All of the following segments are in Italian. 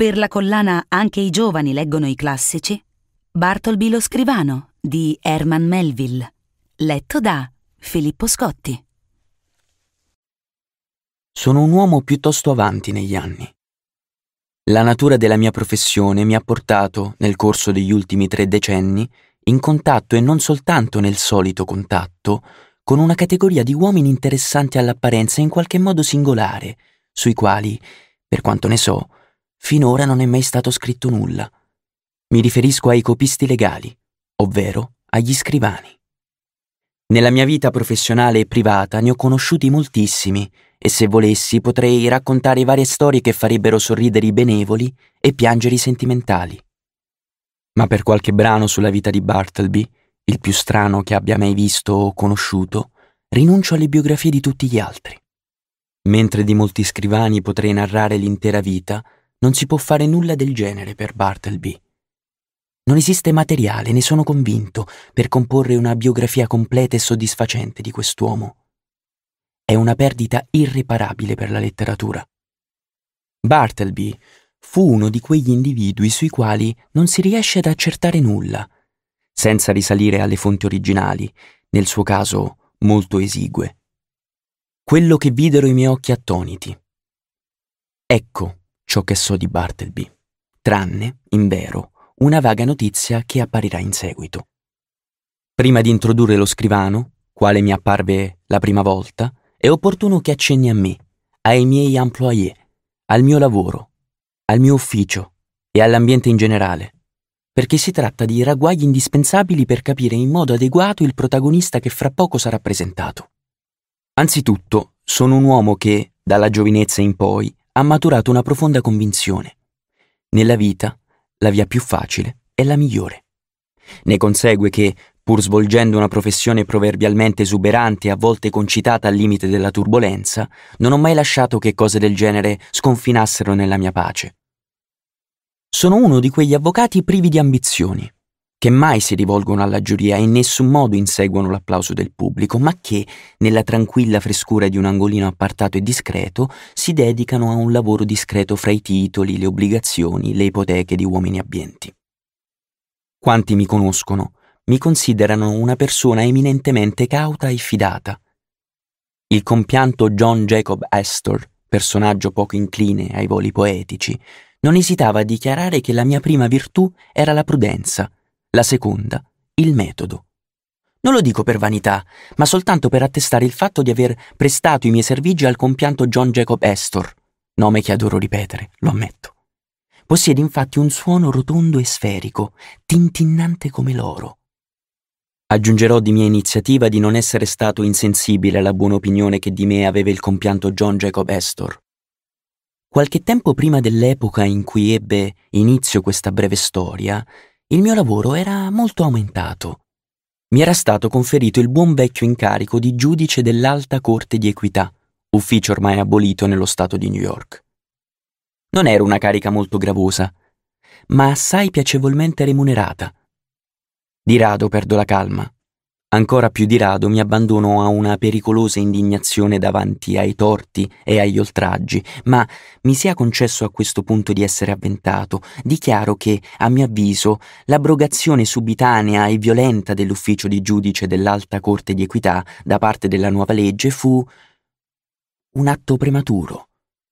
Per la collana Anche i giovani leggono i classici, Bartolby lo scrivano di Herman Melville, letto da Filippo Scotti. Sono un uomo piuttosto avanti negli anni. La natura della mia professione mi ha portato, nel corso degli ultimi tre decenni, in contatto e non soltanto nel solito contatto, con una categoria di uomini interessanti all'apparenza in qualche modo singolare, sui quali, per quanto ne so, finora non è mai stato scritto nulla. Mi riferisco ai copisti legali, ovvero agli scrivani. Nella mia vita professionale e privata ne ho conosciuti moltissimi e se volessi potrei raccontare varie storie che farebbero sorridere i benevoli e piangere i sentimentali. Ma per qualche brano sulla vita di Bartleby, il più strano che abbia mai visto o conosciuto, rinuncio alle biografie di tutti gli altri. Mentre di molti scrivani potrei narrare l'intera vita, non si può fare nulla del genere per Bartleby. Non esiste materiale, ne sono convinto, per comporre una biografia completa e soddisfacente di quest'uomo. È una perdita irreparabile per la letteratura. Bartleby fu uno di quegli individui sui quali non si riesce ad accertare nulla, senza risalire alle fonti originali, nel suo caso molto esigue. Quello che videro i miei occhi attoniti. Ecco ciò che so di Bartleby, tranne, in vero, una vaga notizia che apparirà in seguito. Prima di introdurre lo scrivano, quale mi apparve la prima volta, è opportuno che accenni a me, ai miei employés, al mio lavoro, al mio ufficio e all'ambiente in generale, perché si tratta di ragguagli indispensabili per capire in modo adeguato il protagonista che fra poco sarà presentato. Anzitutto, sono un uomo che, dalla giovinezza in poi, ha maturato una profonda convinzione. Nella vita, la via più facile è la migliore. Ne consegue che, pur svolgendo una professione proverbialmente esuberante e a volte concitata al limite della turbolenza, non ho mai lasciato che cose del genere sconfinassero nella mia pace. Sono uno di quegli avvocati privi di ambizioni, che mai si rivolgono alla giuria e in nessun modo inseguono l'applauso del pubblico, ma che, nella tranquilla frescura di un angolino appartato e discreto, si dedicano a un lavoro discreto fra i titoli, le obbligazioni, le ipoteche di uomini abbienti. Quanti mi conoscono mi considerano una persona eminentemente cauta e fidata. Il compianto John Jacob Astor, personaggio poco incline ai voli poetici, non esitava a dichiarare che la mia prima virtù era la prudenza, la seconda il metodo. Non lo dico per vanità, ma soltanto per attestare il fatto di aver prestato i miei servigi al compianto John Jacob Astor, nome che adoro ripetere, lo ammetto. Possiede infatti un suono rotondo e sferico, tintinnante come l'oro. Aggiungerò di mia iniziativa di non essere stato insensibile alla buona opinione che di me aveva il compianto John Jacob Astor. Qualche tempo prima dell'epoca in cui ebbe inizio questa breve storia, il mio lavoro era molto aumentato. Mi era stato conferito il buon vecchio incarico di giudice dell'Alta Corte di Equità, ufficio ormai abolito nello Stato di New York. Non era una carica molto gravosa, ma assai piacevolmente remunerata. Di rado perdo la calma. Ancora più di rado mi abbandono a una pericolosa indignazione davanti ai torti e agli oltraggi, ma mi sia concesso a questo punto di essere avventato, dichiaro che, a mio avviso, l'abrogazione subitanea e violenta dell'ufficio di giudice dell'Alta Corte di Equità da parte della nuova legge fu un atto prematuro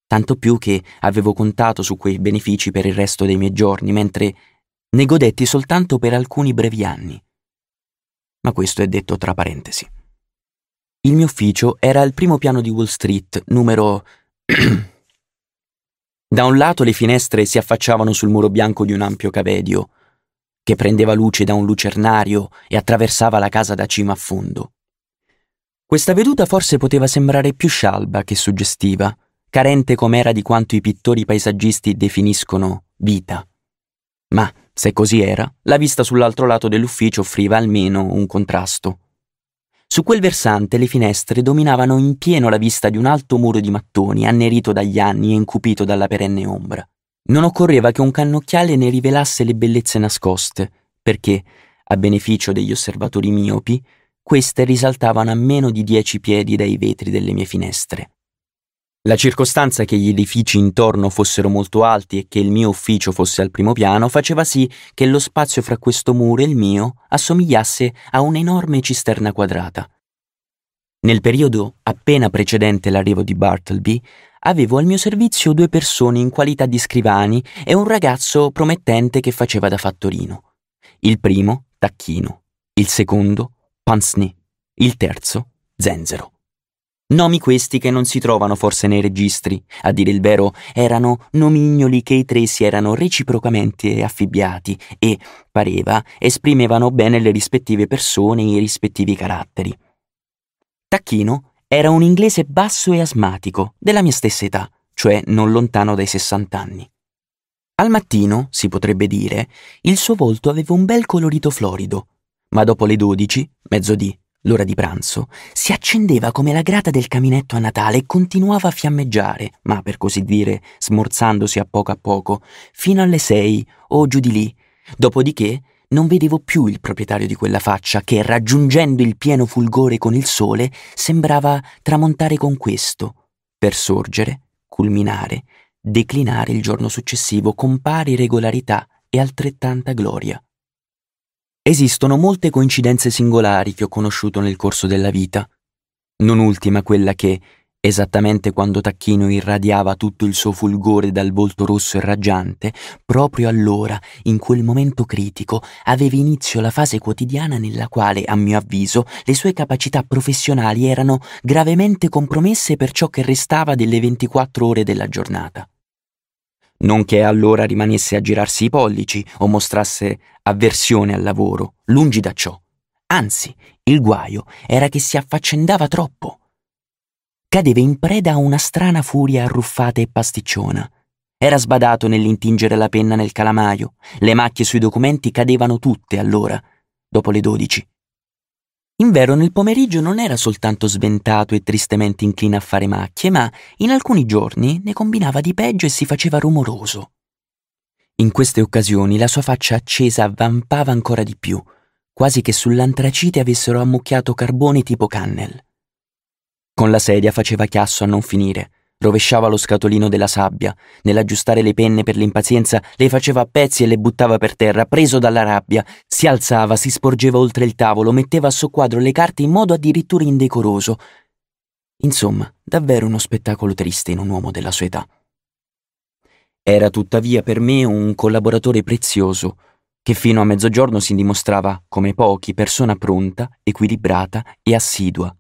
tanto più che avevo contato su quei benefici per il resto dei miei giorni, mentre ne godetti soltanto per alcuni brevi anni ma questo è detto tra parentesi. Il mio ufficio era al primo piano di Wall Street, numero... da un lato le finestre si affacciavano sul muro bianco di un ampio cavedio, che prendeva luce da un lucernario e attraversava la casa da cima a fondo. Questa veduta forse poteva sembrare più scialba che suggestiva, carente com'era di quanto i pittori paesaggisti definiscono vita. Ma se così era, la vista sull'altro lato dell'ufficio offriva almeno un contrasto. Su quel versante le finestre dominavano in pieno la vista di un alto muro di mattoni annerito dagli anni e incupito dalla perenne ombra. Non occorreva che un cannocchiale ne rivelasse le bellezze nascoste, perché, a beneficio degli osservatori miopi, queste risaltavano a meno di dieci piedi dai vetri delle mie finestre. La circostanza che gli edifici intorno fossero molto alti e che il mio ufficio fosse al primo piano faceva sì che lo spazio fra questo muro e il mio assomigliasse a un'enorme cisterna quadrata. Nel periodo appena precedente l'arrivo di Bartleby, avevo al mio servizio due persone in qualità di scrivani e un ragazzo promettente che faceva da fattorino. Il primo, Tacchino, il secondo, Pansnì, il terzo, Zenzero. Nomi questi che non si trovano forse nei registri, a dire il vero, erano nomignoli che i tre si erano reciprocamente affibbiati e, pareva, esprimevano bene le rispettive persone e i rispettivi caratteri. Tacchino era un inglese basso e asmatico, della mia stessa età, cioè non lontano dai 60 anni. Al mattino, si potrebbe dire, il suo volto aveva un bel colorito florido, ma dopo le 12, mezzodì, l'ora di pranzo, si accendeva come la grata del caminetto a Natale e continuava a fiammeggiare, ma per così dire smorzandosi a poco a poco, fino alle sei o giù di lì. Dopodiché non vedevo più il proprietario di quella faccia che, raggiungendo il pieno fulgore con il sole, sembrava tramontare con questo, per sorgere, culminare, declinare il giorno successivo con pari regolarità e altrettanta gloria. Esistono molte coincidenze singolari che ho conosciuto nel corso della vita, non ultima quella che, esattamente quando Tacchino irradiava tutto il suo fulgore dal volto rosso e raggiante, proprio allora, in quel momento critico, aveva inizio la fase quotidiana nella quale, a mio avviso, le sue capacità professionali erano gravemente compromesse per ciò che restava delle 24 ore della giornata non che allora rimanesse a girarsi i pollici o mostrasse avversione al lavoro, lungi da ciò. Anzi, il guaio era che si affaccendava troppo. Cadeva in preda a una strana furia arruffata e pasticciona. Era sbadato nell'intingere la penna nel calamaio, le macchie sui documenti cadevano tutte allora, dopo le dodici. Invero nel pomeriggio non era soltanto sventato e tristemente incline a fare macchie, ma in alcuni giorni ne combinava di peggio e si faceva rumoroso. In queste occasioni la sua faccia accesa avvampava ancora di più, quasi che sull'antracite avessero ammucchiato carbone tipo cannel. Con la sedia faceva chiasso a non finire, Rovesciava lo scatolino della sabbia, nell'aggiustare le penne per l'impazienza le faceva a pezzi e le buttava per terra, preso dalla rabbia. Si alzava, si sporgeva oltre il tavolo, metteva a soqquadro le carte in modo addirittura indecoroso. Insomma, davvero uno spettacolo triste in un uomo della sua età. Era tuttavia per me un collaboratore prezioso, che fino a mezzogiorno si dimostrava, come pochi, persona pronta, equilibrata e assidua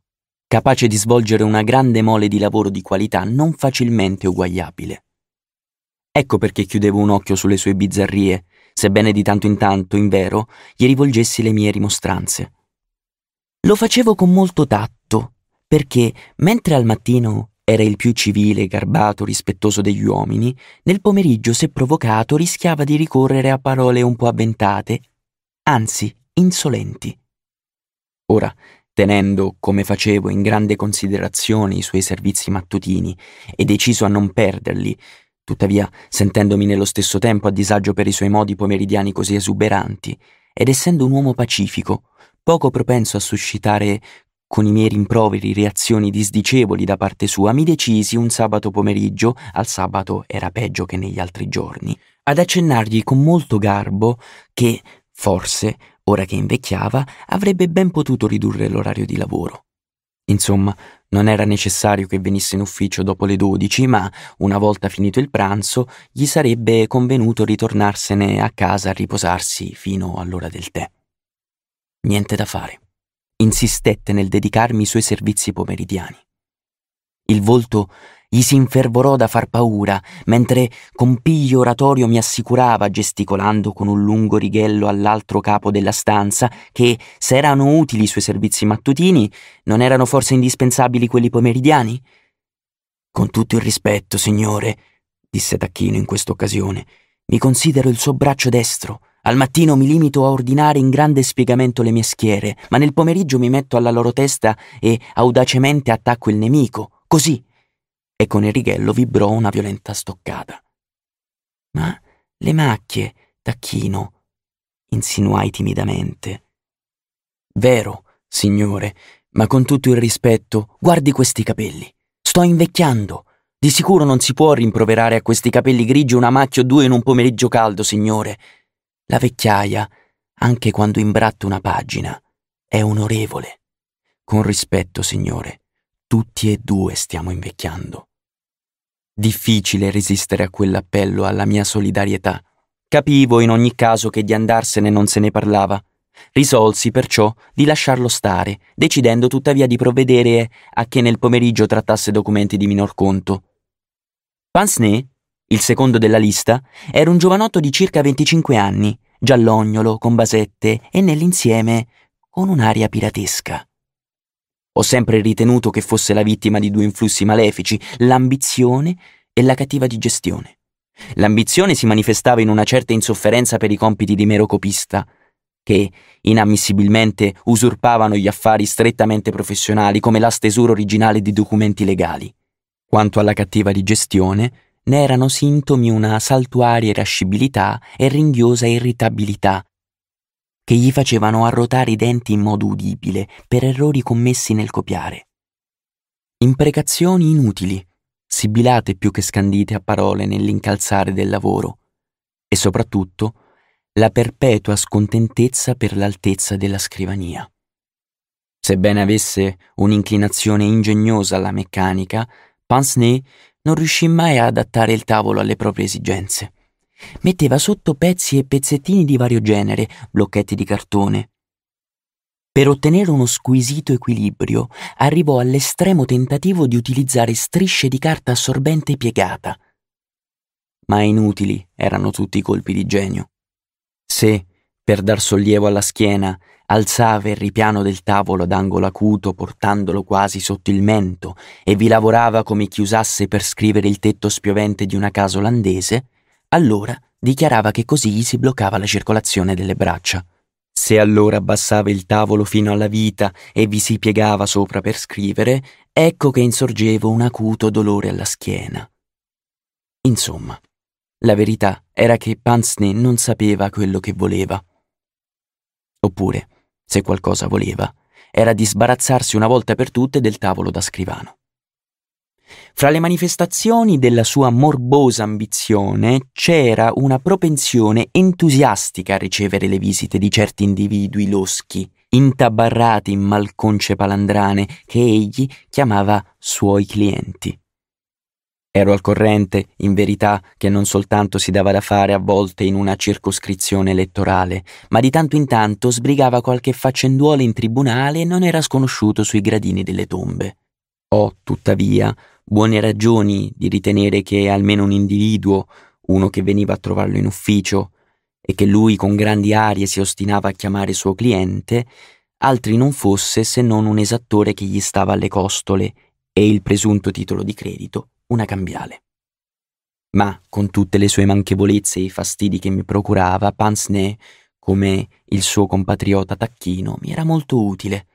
capace di svolgere una grande mole di lavoro di qualità non facilmente uguagliabile. Ecco perché chiudevo un occhio sulle sue bizzarrie, sebbene di tanto in tanto, invero, gli rivolgessi le mie rimostranze. Lo facevo con molto tatto, perché, mentre al mattino era il più civile, garbato, rispettoso degli uomini, nel pomeriggio, se provocato, rischiava di ricorrere a parole un po' avventate, anzi insolenti. Ora, tenendo, come facevo, in grande considerazione i suoi servizi mattutini e deciso a non perderli, tuttavia sentendomi nello stesso tempo a disagio per i suoi modi pomeridiani così esuberanti, ed essendo un uomo pacifico, poco propenso a suscitare con i miei rimproveri reazioni disdicevoli da parte sua, mi decisi un sabato pomeriggio, al sabato era peggio che negli altri giorni, ad accennargli con molto garbo che, forse, ora che invecchiava, avrebbe ben potuto ridurre l'orario di lavoro. Insomma, non era necessario che venisse in ufficio dopo le 12, ma una volta finito il pranzo gli sarebbe convenuto ritornarsene a casa a riposarsi fino all'ora del tè. Niente da fare. Insistette nel dedicarmi i suoi servizi pomeridiani. Il volto gli si infervorò da far paura, mentre con piglio oratorio mi assicurava, gesticolando con un lungo righello all'altro capo della stanza, che se erano utili i suoi servizi mattutini, non erano forse indispensabili quelli pomeridiani? Con tutto il rispetto, signore, disse Tacchino in questa occasione, mi considero il suo braccio destro. Al mattino mi limito a ordinare in grande spiegamento le mie schiere, ma nel pomeriggio mi metto alla loro testa e audacemente attacco il nemico. Così, e con il righello vibrò una violenta stoccata. Ma le macchie, Tacchino, insinuai timidamente. Vero, signore, ma con tutto il rispetto, guardi questi capelli. Sto invecchiando. Di sicuro non si può rimproverare a questi capelli grigi una macchia o due in un pomeriggio caldo, signore. La vecchiaia, anche quando imbratta una pagina, è onorevole. Con rispetto, signore, tutti e due stiamo invecchiando. Difficile resistere a quell'appello alla mia solidarietà. Capivo in ogni caso che di andarsene non se ne parlava. Risolsi perciò di lasciarlo stare, decidendo tuttavia di provvedere a che nel pomeriggio trattasse documenti di minor conto. Pansné, il secondo della lista, era un giovanotto di circa 25 anni, giallognolo, con basette e nell'insieme con un'aria piratesca. Ho sempre ritenuto che fosse la vittima di due influssi malefici, l'ambizione e la cattiva digestione. L'ambizione si manifestava in una certa insofferenza per i compiti di mero copista, che inammissibilmente usurpavano gli affari strettamente professionali come la stesura originale di documenti legali. Quanto alla cattiva digestione, ne erano sintomi una saltuaria irascibilità e ringhiosa irritabilità che gli facevano arrotare i denti in modo udibile per errori commessi nel copiare. Imprecazioni inutili, sibilate più che scandite a parole nell'incalzare del lavoro e soprattutto la perpetua scontentezza per l'altezza della scrivania. Sebbene avesse un'inclinazione ingegnosa alla meccanica, Pincenez non riuscì mai a adattare il tavolo alle proprie esigenze. Metteva sotto pezzi e pezzettini di vario genere, blocchetti di cartone. Per ottenere uno squisito equilibrio, arrivò all'estremo tentativo di utilizzare strisce di carta assorbente piegata. Ma inutili erano tutti i colpi di genio. Se, per dar sollievo alla schiena, alzava il ripiano del tavolo ad angolo acuto portandolo quasi sotto il mento e vi lavorava come chi usasse per scrivere il tetto spiovente di una casa olandese, allora dichiarava che così gli si bloccava la circolazione delle braccia. Se allora abbassava il tavolo fino alla vita e vi si piegava sopra per scrivere, ecco che insorgeva un acuto dolore alla schiena. Insomma, la verità era che Pansné non sapeva quello che voleva. Oppure, se qualcosa voleva, era di sbarazzarsi una volta per tutte del tavolo da scrivano. Fra le manifestazioni della sua morbosa ambizione c'era una propensione entusiastica a ricevere le visite di certi individui loschi, intabarrati in malconce palandrane, che egli chiamava suoi clienti. Ero al corrente, in verità, che non soltanto si dava da fare a volte in una circoscrizione elettorale, ma di tanto in tanto sbrigava qualche faccenduolo in tribunale e non era sconosciuto sui gradini delle tombe. Ho, tuttavia, buone ragioni di ritenere che almeno un individuo, uno che veniva a trovarlo in ufficio e che lui con grandi arie si ostinava a chiamare suo cliente, altri non fosse se non un esattore che gli stava alle costole e il presunto titolo di credito, una cambiale. Ma, con tutte le sue manchevolezze e i fastidi che mi procurava, Pansné, come il suo compatriota Tacchino, mi era molto utile.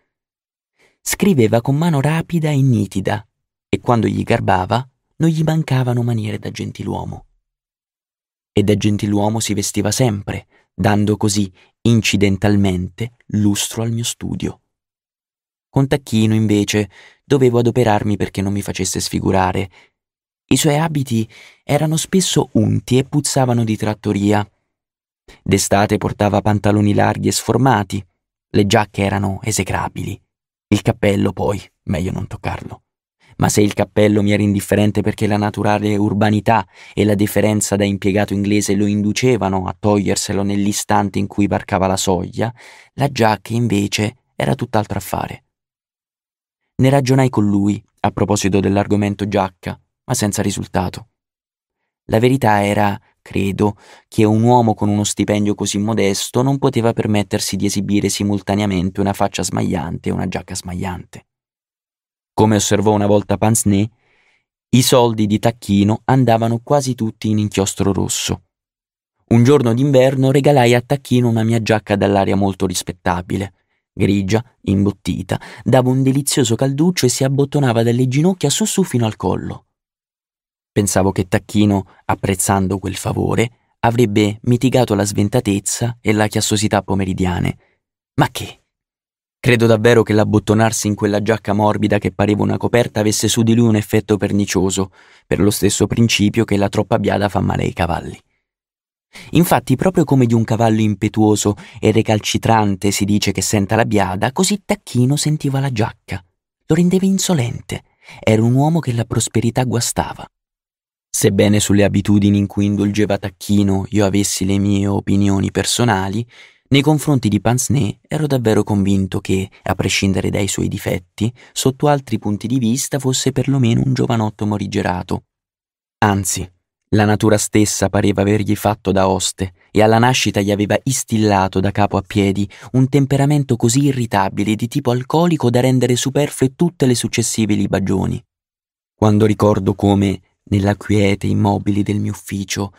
Scriveva con mano rapida e nitida, e quando gli garbava non gli mancavano maniere da gentiluomo. E da gentiluomo si vestiva sempre, dando così, incidentalmente, lustro al mio studio. Con Tacchino, invece, dovevo adoperarmi perché non mi facesse sfigurare. I suoi abiti erano spesso unti e puzzavano di trattoria. D'estate portava pantaloni larghi e sformati, le giacche erano esecrabili, il cappello poi, meglio non toccarlo ma se il cappello mi era indifferente perché la naturale urbanità e la deferenza da impiegato inglese lo inducevano a toglierselo nell'istante in cui varcava la soglia, la giacca invece era tutt'altro affare. Ne ragionai con lui a proposito dell'argomento giacca, ma senza risultato. La verità era, credo, che un uomo con uno stipendio così modesto non poteva permettersi di esibire simultaneamente una faccia smagliante e una giacca smagliante. Come osservò una volta Pansné, i soldi di Tacchino andavano quasi tutti in inchiostro rosso. Un giorno d'inverno regalai a Tacchino una mia giacca dall'aria molto rispettabile, grigia, imbottita, dava un delizioso calduccio e si abbottonava dalle ginocchia su su fino al collo. Pensavo che Tacchino, apprezzando quel favore, avrebbe mitigato la sventatezza e la chiassosità pomeridiane. Ma che? Credo davvero che l'abbottonarsi in quella giacca morbida che pareva una coperta avesse su di lui un effetto pernicioso, per lo stesso principio che la troppa biada fa male ai cavalli. Infatti, proprio come di un cavallo impetuoso e recalcitrante si dice che senta la biada, così Tacchino sentiva la giacca. Lo rendeva insolente. Era un uomo che la prosperità guastava. Sebbene sulle abitudini in cui indulgeva Tacchino io avessi le mie opinioni personali, nei confronti di Pincenez ero davvero convinto che, a prescindere dai suoi difetti, sotto altri punti di vista fosse perlomeno un giovanotto morigerato. Anzi, la natura stessa pareva avergli fatto da oste e alla nascita gli aveva istillato da capo a piedi un temperamento così irritabile di tipo alcolico da rendere superflue tutte le successive libagioni. Quando ricordo come, nella quiete immobile del mio ufficio,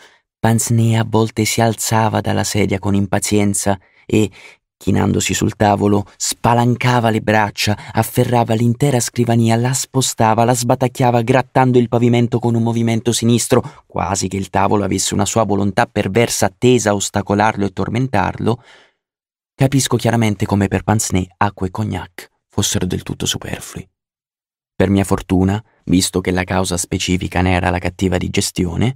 Pansney a volte si alzava dalla sedia con impazienza e, chinandosi sul tavolo, spalancava le braccia, afferrava l'intera scrivania, la spostava, la sbatacchiava, grattando il pavimento con un movimento sinistro, quasi che il tavolo avesse una sua volontà perversa tesa a ostacolarlo e tormentarlo. Capisco chiaramente come per Pansney acqua e cognac fossero del tutto superflui. Per mia fortuna, visto che la causa specifica ne era la cattiva digestione,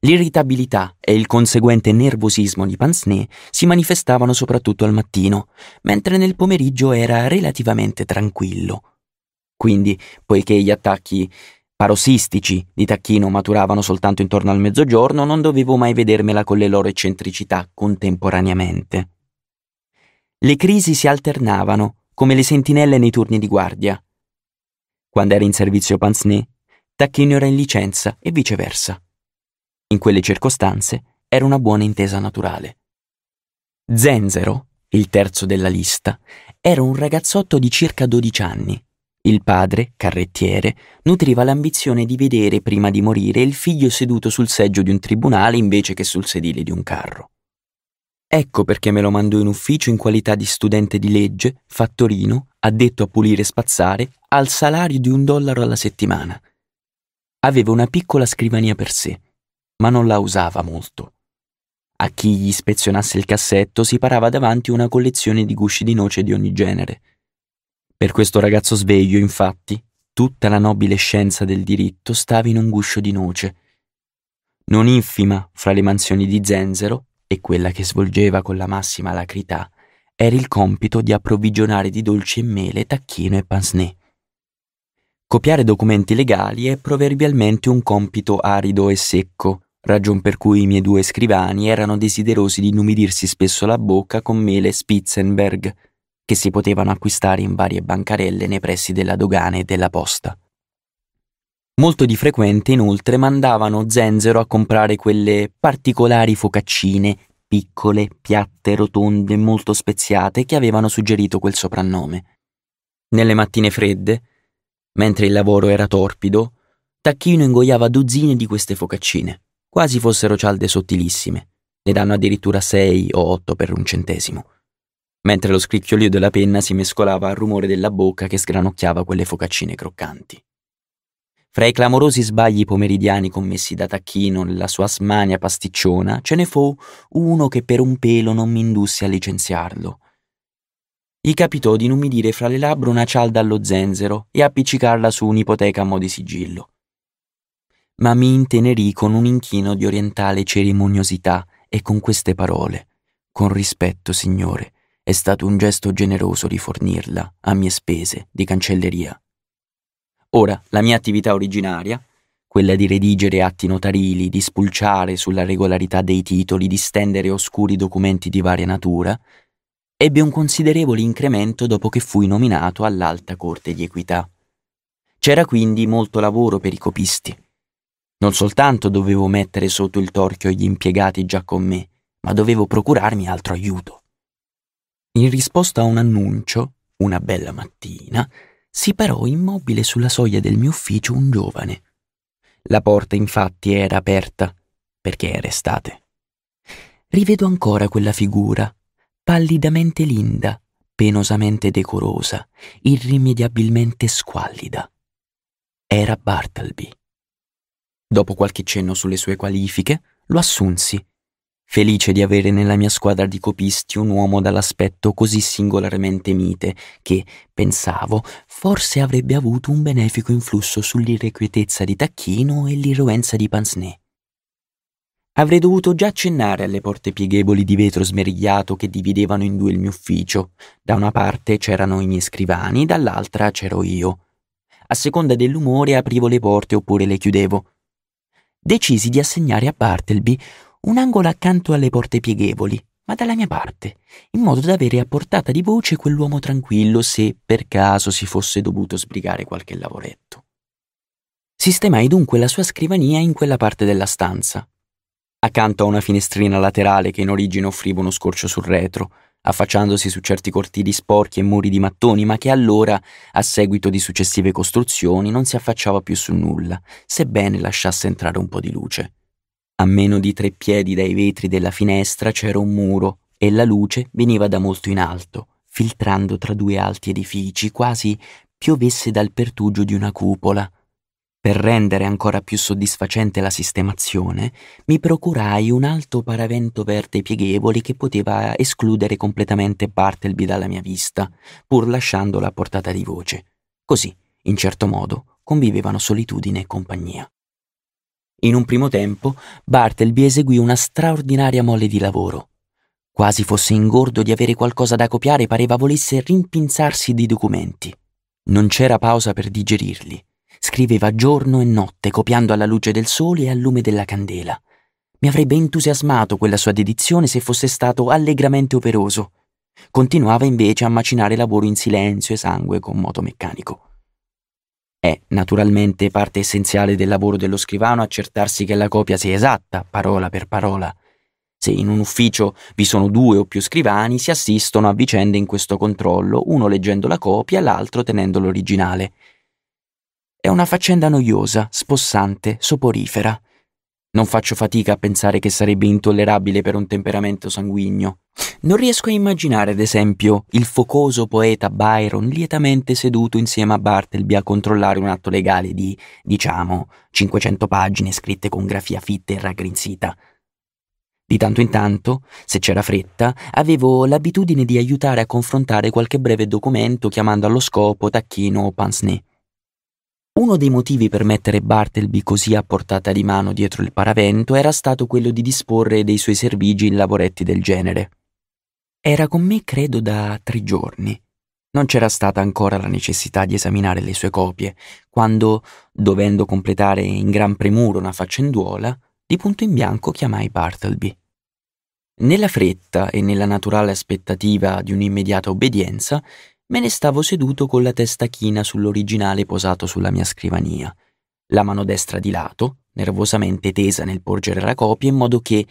L'irritabilità e il conseguente nervosismo di Pincenez si manifestavano soprattutto al mattino, mentre nel pomeriggio era relativamente tranquillo. Quindi, poiché gli attacchi parossistici di Tacchino maturavano soltanto intorno al mezzogiorno, non dovevo mai vedermela con le loro eccentricità contemporaneamente. Le crisi si alternavano, come le sentinelle nei turni di guardia. Quando era in servizio Panzné, Tacchino era in licenza e viceversa. In quelle circostanze era una buona intesa naturale. Zenzero, il terzo della lista, era un ragazzotto di circa 12 anni. Il padre, carrettiere, nutriva l'ambizione di vedere prima di morire il figlio seduto sul seggio di un tribunale invece che sul sedile di un carro. Ecco perché me lo mandò in ufficio in qualità di studente di legge, fattorino, addetto a pulire e spazzare, al salario di un dollaro alla settimana. Aveva una piccola scrivania per sé, ma non la usava molto. A chi gli ispezionasse il cassetto si parava davanti una collezione di gusci di noce di ogni genere. Per questo ragazzo sveglio, infatti, tutta la nobile scienza del diritto stava in un guscio di noce, non infima fra le mansioni di Zenzero e quella che svolgeva con la massima alacrità era il compito di approvvigionare di dolci e mele tacchino e pansné. Copiare documenti legali è proverbialmente un compito arido e secco, ragion per cui i miei due scrivani erano desiderosi di inumidirsi spesso la bocca con mele Spitzenberg, che si potevano acquistare in varie bancarelle nei pressi della dogana e della posta. Molto di frequente, inoltre, mandavano Zenzero a comprare quelle particolari focaccine, piccole, piatte, rotonde, molto speziate, che avevano suggerito quel soprannome. Nelle mattine fredde, mentre il lavoro era torpido, Tacchino ingoiava dozzine di queste focaccine quasi fossero cialde sottilissime, ne danno addirittura sei o otto per un centesimo, mentre lo scricchiolio della penna si mescolava al rumore della bocca che sgranocchiava quelle focaccine croccanti. Fra i clamorosi sbagli pomeridiani commessi da Tacchino nella sua smania pasticciona, ce ne fu uno che per un pelo non mi indusse a licenziarlo. Gli capitò di inumidire fra le labbra una cialda allo zenzero e appiccicarla su un'ipoteca a mo' di sigillo ma mi intenerì con un inchino di orientale cerimoniosità e con queste parole. Con rispetto, signore, è stato un gesto generoso rifornirla, a mie spese, di cancelleria. Ora, la mia attività originaria, quella di redigere atti notarili, di spulciare sulla regolarità dei titoli, di stendere oscuri documenti di varia natura, ebbe un considerevole incremento dopo che fui nominato all'Alta Corte di Equità. C'era quindi molto lavoro per i copisti, non soltanto dovevo mettere sotto il torchio gli impiegati già con me, ma dovevo procurarmi altro aiuto. In risposta a un annuncio, una bella mattina, si parò immobile sulla soglia del mio ufficio un giovane. La porta infatti era aperta, perché era estate. Rivedo ancora quella figura, pallidamente linda, penosamente decorosa, irrimediabilmente squallida. Era Bartleby. Dopo qualche cenno sulle sue qualifiche, lo assunsi, felice di avere nella mia squadra di copisti un uomo dall'aspetto così singolarmente mite che, pensavo, forse avrebbe avuto un benefico influsso sull'irrequietezza di Tacchino e l'irruenza di Pansné. Avrei dovuto già accennare alle porte pieghevoli di vetro smerigliato che dividevano in due il mio ufficio. Da una parte c'erano i miei scrivani, dall'altra c'ero io. A seconda dell'umore aprivo le porte oppure le chiudevo decisi di assegnare a Bartleby un angolo accanto alle porte pieghevoli, ma dalla mia parte, in modo da avere a portata di voce quell'uomo tranquillo se per caso si fosse dovuto sbrigare qualche lavoretto. Sistemai dunque la sua scrivania in quella parte della stanza, accanto a una finestrina laterale che in origine offriva uno scorcio sul retro, affacciandosi su certi cortili sporchi e muri di mattoni, ma che allora, a seguito di successive costruzioni, non si affacciava più su nulla, sebbene lasciasse entrare un po' di luce. A meno di tre piedi dai vetri della finestra c'era un muro e la luce veniva da molto in alto, filtrando tra due alti edifici, quasi piovesse dal pertugio di una cupola, per rendere ancora più soddisfacente la sistemazione, mi procurai un alto paravento verde pieghevoli che poteva escludere completamente Bartleby dalla mia vista, pur lasciandola a portata di voce. Così, in certo modo, convivevano solitudine e compagnia. In un primo tempo, Bartleby eseguì una straordinaria mole di lavoro. Quasi fosse ingordo di avere qualcosa da copiare, pareva volesse rimpinzarsi di documenti. Non c'era pausa per digerirli scriveva giorno e notte, copiando alla luce del sole e al lume della candela. Mi avrebbe entusiasmato quella sua dedizione se fosse stato allegramente operoso. Continuava invece a macinare lavoro in silenzio e sangue con moto meccanico. È, naturalmente, parte essenziale del lavoro dello scrivano accertarsi che la copia sia esatta, parola per parola. Se in un ufficio vi sono due o più scrivani, si assistono a vicende in questo controllo, uno leggendo la copia, l'altro tenendo l'originale. È una faccenda noiosa, spossante, soporifera. Non faccio fatica a pensare che sarebbe intollerabile per un temperamento sanguigno. Non riesco a immaginare, ad esempio, il focoso poeta Byron lietamente seduto insieme a Bartleby a controllare un atto legale di, diciamo, 500 pagine scritte con grafia fitta e raggrinzita. Di tanto in tanto, se c'era fretta, avevo l'abitudine di aiutare a confrontare qualche breve documento chiamando allo scopo tacchino o pansnè. Uno dei motivi per mettere Bartleby così a portata di mano dietro il paravento era stato quello di disporre dei suoi servigi in lavoretti del genere. Era con me, credo, da tre giorni. Non c'era stata ancora la necessità di esaminare le sue copie, quando, dovendo completare in gran premura una faccenduola, di punto in bianco chiamai Bartleby. Nella fretta e nella naturale aspettativa di un'immediata obbedienza, me ne stavo seduto con la testa china sull'originale posato sulla mia scrivania, la mano destra di lato, nervosamente tesa nel porgere la copia in modo che,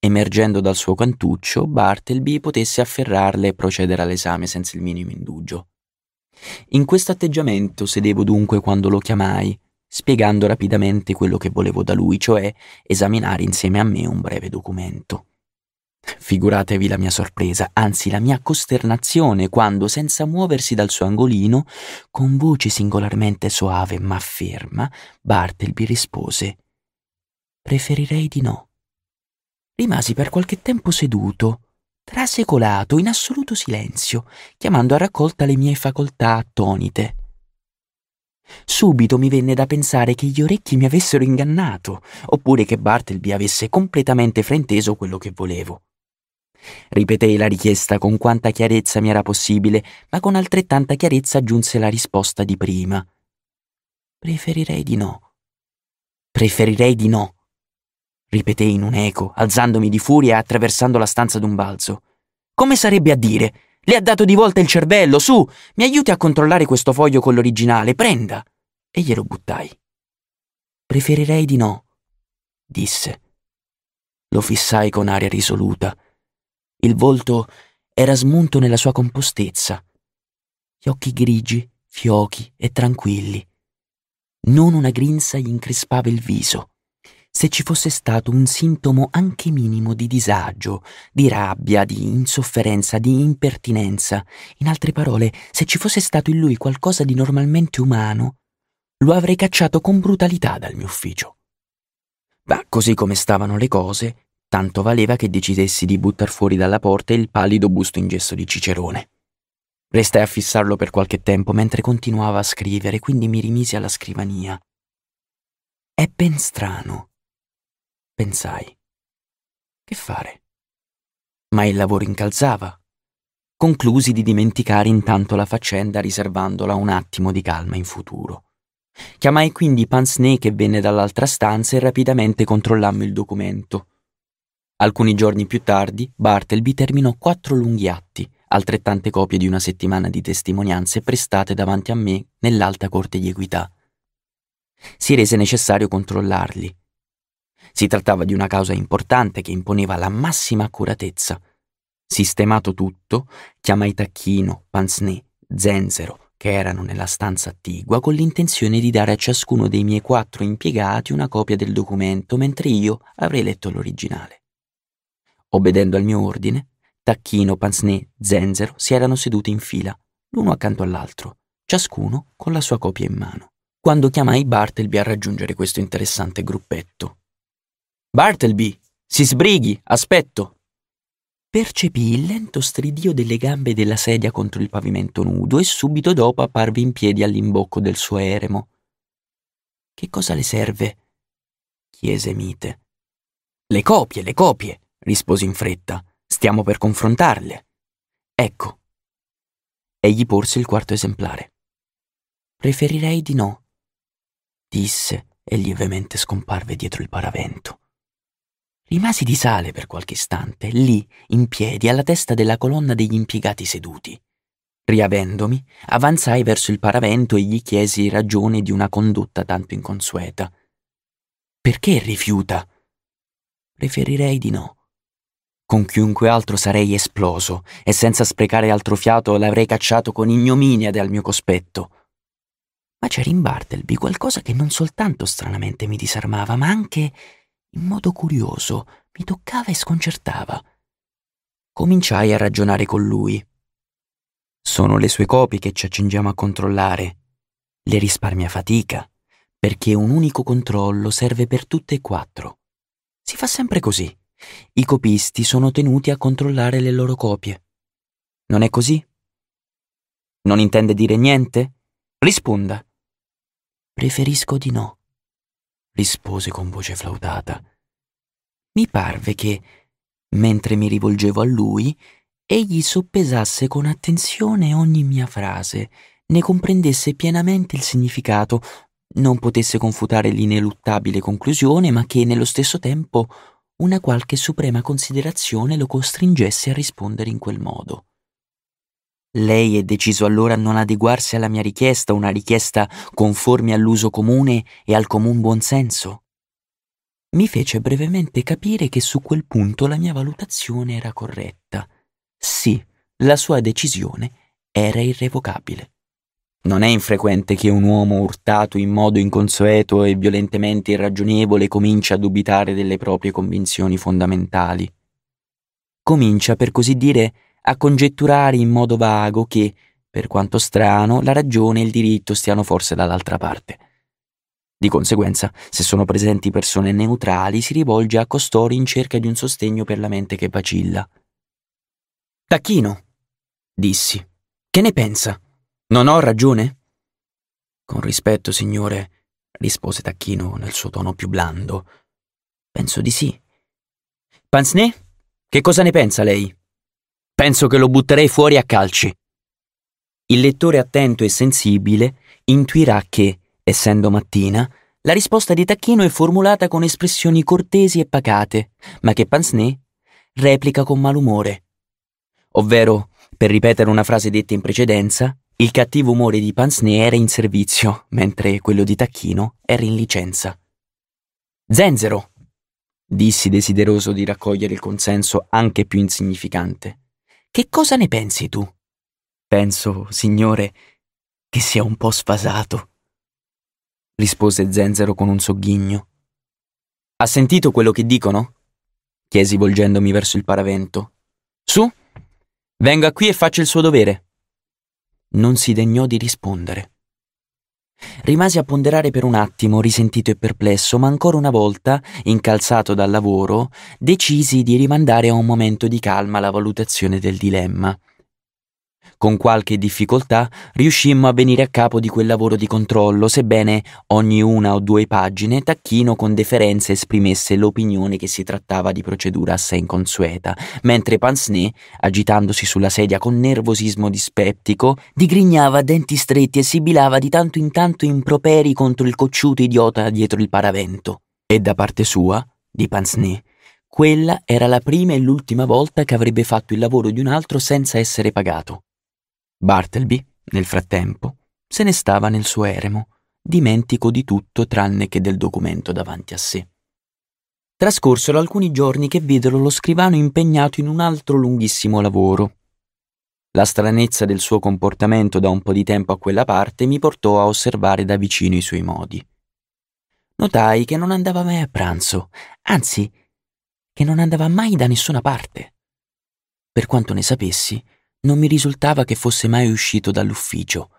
emergendo dal suo cantuccio, Bartleby potesse afferrarle e procedere all'esame senza il minimo indugio. In questo atteggiamento sedevo dunque quando lo chiamai, spiegando rapidamente quello che volevo da lui, cioè esaminare insieme a me un breve documento. Figuratevi la mia sorpresa, anzi la mia costernazione, quando, senza muoversi dal suo angolino, con voce singolarmente soave ma ferma, Bartleby rispose Preferirei di no. Rimasi per qualche tempo seduto, trasecolato, in assoluto silenzio, chiamando a raccolta le mie facoltà attonite. Subito mi venne da pensare che gli orecchi mi avessero ingannato, oppure che Bartleby avesse completamente frainteso quello che volevo. Ripetei la richiesta con quanta chiarezza mi era possibile, ma con altrettanta chiarezza aggiunse la risposta di prima. Preferirei di no. Preferirei di no. Ripetei in un eco, alzandomi di furia e attraversando la stanza d'un balzo. Come sarebbe a dire? Le ha dato di volta il cervello, su, mi aiuti a controllare questo foglio con l'originale, prenda. E glielo buttai. Preferirei di no, disse. Lo fissai con aria risoluta il volto era smunto nella sua compostezza. Gli occhi grigi, fiochi e tranquilli. Non una grinza gli increspava il viso. Se ci fosse stato un sintomo anche minimo di disagio, di rabbia, di insofferenza, di impertinenza, in altre parole, se ci fosse stato in lui qualcosa di normalmente umano, lo avrei cacciato con brutalità dal mio ufficio. Ma così come stavano le cose, tanto valeva che decidessi di buttar fuori dalla porta il pallido busto in gesso di Cicerone. Restai a fissarlo per qualche tempo mentre continuava a scrivere, quindi mi rimisi alla scrivania. È ben strano, pensai. Che fare? Ma il lavoro incalzava. Conclusi di dimenticare intanto la faccenda riservandola un attimo di calma in futuro. Chiamai quindi Pansney che venne dall'altra stanza e rapidamente controllammo il documento. Alcuni giorni più tardi, Bartleby terminò quattro lunghi atti, altrettante copie di una settimana di testimonianze prestate davanti a me nell'alta corte di equità. Si rese necessario controllarli. Si trattava di una causa importante che imponeva la massima accuratezza. Sistemato tutto, chiamai Tacchino, Pansné, Zenzero, che erano nella stanza attigua, con l'intenzione di dare a ciascuno dei miei quattro impiegati una copia del documento, mentre io avrei letto l'originale. Obbedendo al mio ordine, Tacchino, Pansné, Zenzero si erano seduti in fila, l'uno accanto all'altro, ciascuno con la sua copia in mano, quando chiamai Bartleby a raggiungere questo interessante gruppetto. Bartleby, si sbrighi, aspetto! Percepì il lento stridio delle gambe della sedia contro il pavimento nudo e subito dopo apparve in piedi all'imbocco del suo eremo. Che cosa le serve? chiese mite. Le copie, le copie, rispose in fretta. Stiamo per confrontarle. Ecco. E gli porse il quarto esemplare. Preferirei di no, disse e lievemente scomparve dietro il paravento. Rimasi di sale per qualche istante, lì, in piedi, alla testa della colonna degli impiegati seduti. Riavendomi, avanzai verso il paravento e gli chiesi ragione di una condotta tanto inconsueta. Perché rifiuta? Preferirei di no, con chiunque altro sarei esploso e senza sprecare altro fiato l'avrei cacciato con ignominia dal mio cospetto. Ma c'era in Bartleby qualcosa che non soltanto stranamente mi disarmava, ma anche, in modo curioso, mi toccava e sconcertava. Cominciai a ragionare con lui. Sono le sue copie che ci accingiamo a controllare. Le risparmia fatica, perché un unico controllo serve per tutte e quattro. Si fa sempre così. I copisti sono tenuti a controllare le loro copie. Non è così? Non intende dire niente? Risponda. Preferisco di no, rispose con voce flautata. Mi parve che, mentre mi rivolgevo a lui, egli soppesasse con attenzione ogni mia frase, ne comprendesse pienamente il significato, non potesse confutare l'ineluttabile conclusione, ma che nello stesso tempo una qualche suprema considerazione lo costringesse a rispondere in quel modo. Lei è deciso allora a non adeguarsi alla mia richiesta, una richiesta conforme all'uso comune e al comun buonsenso? Mi fece brevemente capire che su quel punto la mia valutazione era corretta. Sì, la sua decisione era irrevocabile. Non è infrequente che un uomo urtato in modo inconsueto e violentemente irragionevole comincia a dubitare delle proprie convinzioni fondamentali. Comincia, per così dire, a congetturare in modo vago che, per quanto strano, la ragione e il diritto stiano forse dall'altra parte. Di conseguenza, se sono presenti persone neutrali, si rivolge a costori in cerca di un sostegno per la mente che vacilla. Tacchino, dissi, che ne pensa? Non ho ragione? Con rispetto, signore, rispose Tacchino nel suo tono più blando. Penso di sì. Pansné, che cosa ne pensa lei? Penso che lo butterei fuori a calci. Il lettore attento e sensibile intuirà che, essendo mattina, la risposta di Tacchino è formulata con espressioni cortesi e pacate, ma che Pansné replica con malumore. Ovvero, per ripetere una frase detta in precedenza, il cattivo umore di Pansné era in servizio, mentre quello di Tacchino era in licenza. Zenzero! dissi desideroso di raccogliere il consenso anche più insignificante. Che cosa ne pensi tu? Penso, signore, che sia un po' sfasato, rispose Zenzero con un sogghigno. Ha sentito quello che dicono? chiesi volgendomi verso il paravento. Su, venga qui e faccia il suo dovere non si degnò di rispondere. Rimasi a ponderare per un attimo, risentito e perplesso, ma ancora una volta, incalzato dal lavoro, decisi di rimandare a un momento di calma la valutazione del dilemma. Con qualche difficoltà riuscimmo a venire a capo di quel lavoro di controllo, sebbene ogni una o due pagine Tacchino con deferenza esprimesse l'opinione che si trattava di procedura assai inconsueta, mentre Pansné, agitandosi sulla sedia con nervosismo dispettico, digrignava a denti stretti e sibilava di tanto in tanto improperi contro il cocciuto idiota dietro il paravento. E da parte sua, di Pansné, quella era la prima e l'ultima volta che avrebbe fatto il lavoro di un altro senza essere pagato. Bartleby, nel frattempo, se ne stava nel suo eremo, dimentico di tutto tranne che del documento davanti a sé. Trascorsero alcuni giorni che videro lo scrivano impegnato in un altro lunghissimo lavoro. La stranezza del suo comportamento da un po' di tempo a quella parte mi portò a osservare da vicino i suoi modi. Notai che non andava mai a pranzo, anzi, che non andava mai da nessuna parte. Per quanto ne sapessi, non mi risultava che fosse mai uscito dall'ufficio.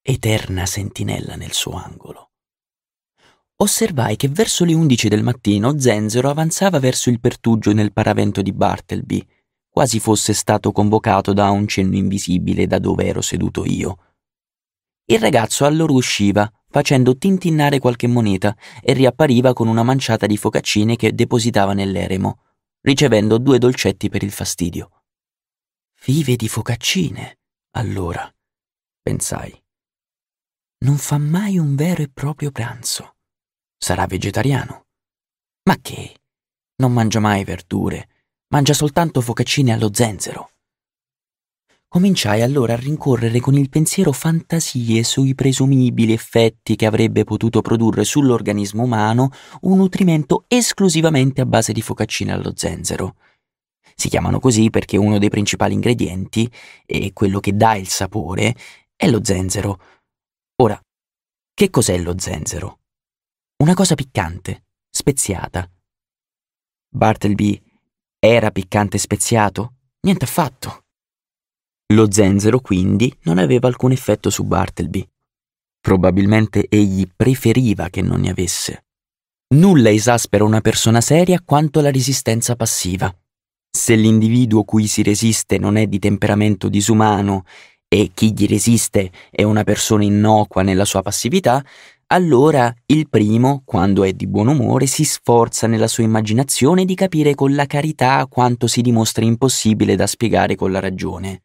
Eterna sentinella nel suo angolo. Osservai che verso le undici del mattino Zenzero avanzava verso il pertugio nel paravento di Bartleby, quasi fosse stato convocato da un cenno invisibile da dove ero seduto io. Il ragazzo allora usciva, facendo tintinnare qualche moneta, e riappariva con una manciata di focaccine che depositava nell'eremo, ricevendo due dolcetti per il fastidio. Vive di focaccine, allora, pensai. Non fa mai un vero e proprio pranzo. Sarà vegetariano. Ma che? Non mangia mai verdure, mangia soltanto focaccine allo zenzero. Cominciai allora a rincorrere con il pensiero fantasie sui presumibili effetti che avrebbe potuto produrre sull'organismo umano un nutrimento esclusivamente a base di focaccine allo zenzero. Si chiamano così perché uno dei principali ingredienti, e quello che dà il sapore, è lo zenzero. Ora, che cos'è lo zenzero? Una cosa piccante, speziata. Bartleby era piccante e speziato? Niente affatto. Lo zenzero quindi non aveva alcun effetto su Bartleby. Probabilmente egli preferiva che non ne avesse. Nulla esaspera una persona seria quanto la resistenza passiva. Se l'individuo cui si resiste non è di temperamento disumano e chi gli resiste è una persona innocua nella sua passività, allora il primo, quando è di buon umore, si sforza nella sua immaginazione di capire con la carità quanto si dimostra impossibile da spiegare con la ragione.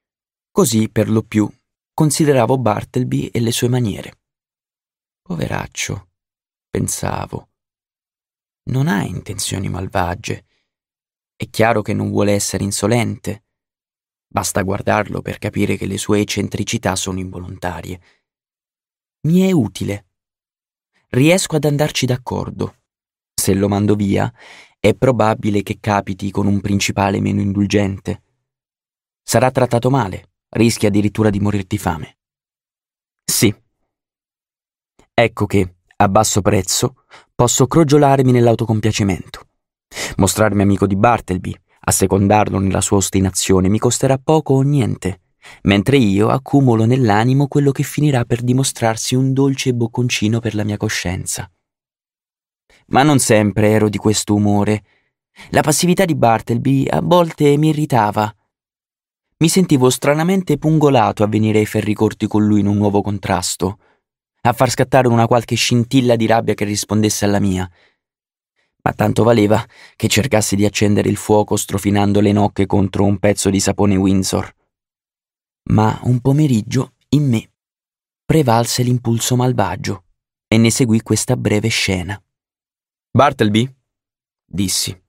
Così, per lo più, consideravo Bartleby e le sue maniere. Poveraccio, pensavo. Non ha intenzioni malvagie è chiaro che non vuole essere insolente. Basta guardarlo per capire che le sue eccentricità sono involontarie. Mi è utile. Riesco ad andarci d'accordo. Se lo mando via, è probabile che capiti con un principale meno indulgente. Sarà trattato male, rischi addirittura di morir di fame. Sì. Ecco che, a basso prezzo, posso crogiolarmi nell'autocompiacimento. Mostrarmi amico di Bartleby, assecondarlo nella sua ostinazione, mi costerà poco o niente, mentre io accumulo nell'animo quello che finirà per dimostrarsi un dolce bocconcino per la mia coscienza. Ma non sempre ero di questo umore. La passività di Bartleby a volte mi irritava. Mi sentivo stranamente pungolato a venire ai ferri corti con lui in un nuovo contrasto, a far scattare una qualche scintilla di rabbia che rispondesse alla mia, ma tanto valeva che cercassi di accendere il fuoco strofinando le nocche contro un pezzo di sapone Windsor. Ma un pomeriggio, in me, prevalse l'impulso malvagio e ne seguì questa breve scena. Bartleby, dissi,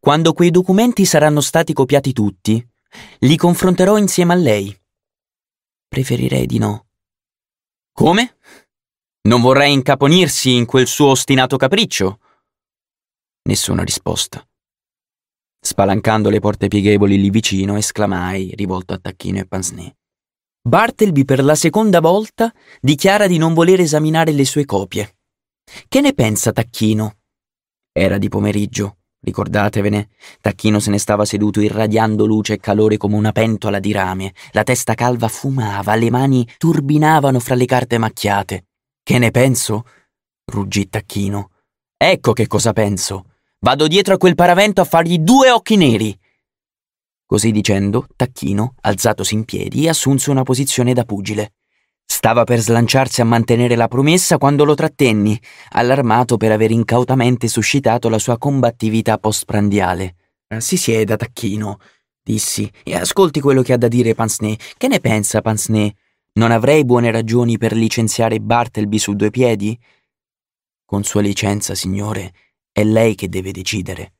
quando quei documenti saranno stati copiati tutti, li confronterò insieme a lei. Preferirei di no. Come? Non vorrei incaponirsi in quel suo ostinato capriccio. Nessuna risposta. Spalancando le porte pieghevoli lì vicino, esclamai, rivolto a tacchino e pansné. Bartleby per la seconda volta dichiara di non voler esaminare le sue copie. Che ne pensa Tacchino? Era di pomeriggio, ricordatevene. Tacchino se ne stava seduto irradiando luce e calore come una pentola di rame. La testa calva fumava, le mani turbinavano fra le carte macchiate. Che ne penso? ruggì Tacchino. Ecco che cosa penso. Vado dietro a quel paravento a fargli due occhi neri. Così dicendo, Tacchino, alzatosi in piedi, assunse una posizione da pugile. Stava per slanciarsi a mantenere la promessa quando lo trattenni, allarmato per aver incautamente suscitato la sua combattività postprandiale. Eh, si sieda, Tacchino, dissi, e ascolti quello che ha da dire Pansné. Che ne pensa Pansné? Non avrei buone ragioni per licenziare Bartleby su due piedi? Con sua licenza, signore, è lei che deve decidere.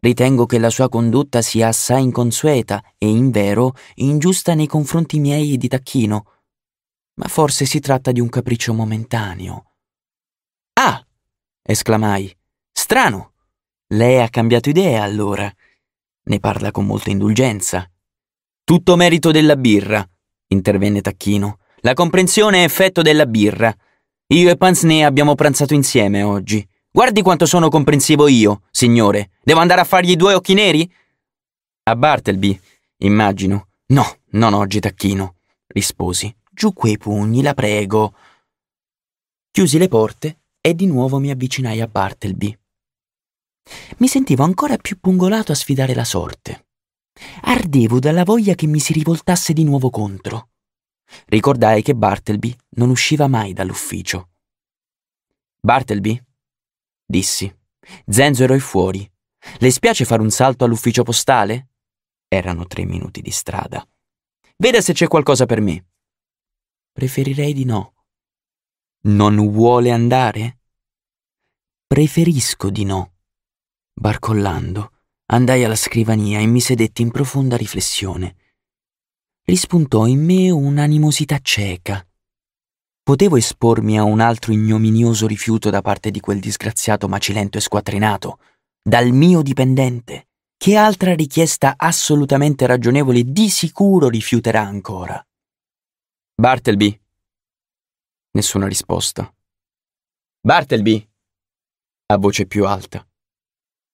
Ritengo che la sua condotta sia assai inconsueta e, invero, ingiusta nei confronti miei e di Tacchino. Ma forse si tratta di un capriccio momentaneo. Ah! esclamai. Strano! Lei ha cambiato idea allora. Ne parla con molta indulgenza. Tutto merito della birra, intervenne Tacchino. La comprensione è effetto della birra. Io e Panzne abbiamo pranzato insieme oggi. Guardi quanto sono comprensivo io, signore. Devo andare a fargli due occhi neri? A Bartleby, immagino. No, non oggi, tacchino, risposi. Giù quei pugni, la prego. Chiusi le porte e di nuovo mi avvicinai a Bartleby. Mi sentivo ancora più pungolato a sfidare la sorte. Ardevo dalla voglia che mi si rivoltasse di nuovo contro. Ricordai che Bartleby non usciva mai dall'ufficio. Bartleby, dissi. Zenzero è fuori. Le spiace fare un salto all'ufficio postale? Erano tre minuti di strada. Veda se c'è qualcosa per me. Preferirei di no. Non vuole andare? Preferisco di no. Barcollando, andai alla scrivania e mi sedetti in profonda riflessione. Rispuntò in me un'animosità cieca, Potevo espormi a un altro ignominioso rifiuto da parte di quel disgraziato macilento e squattrinato, dal mio dipendente. Che altra richiesta assolutamente ragionevole di sicuro rifiuterà ancora? Bartleby. Nessuna risposta. Bartleby. A voce più alta.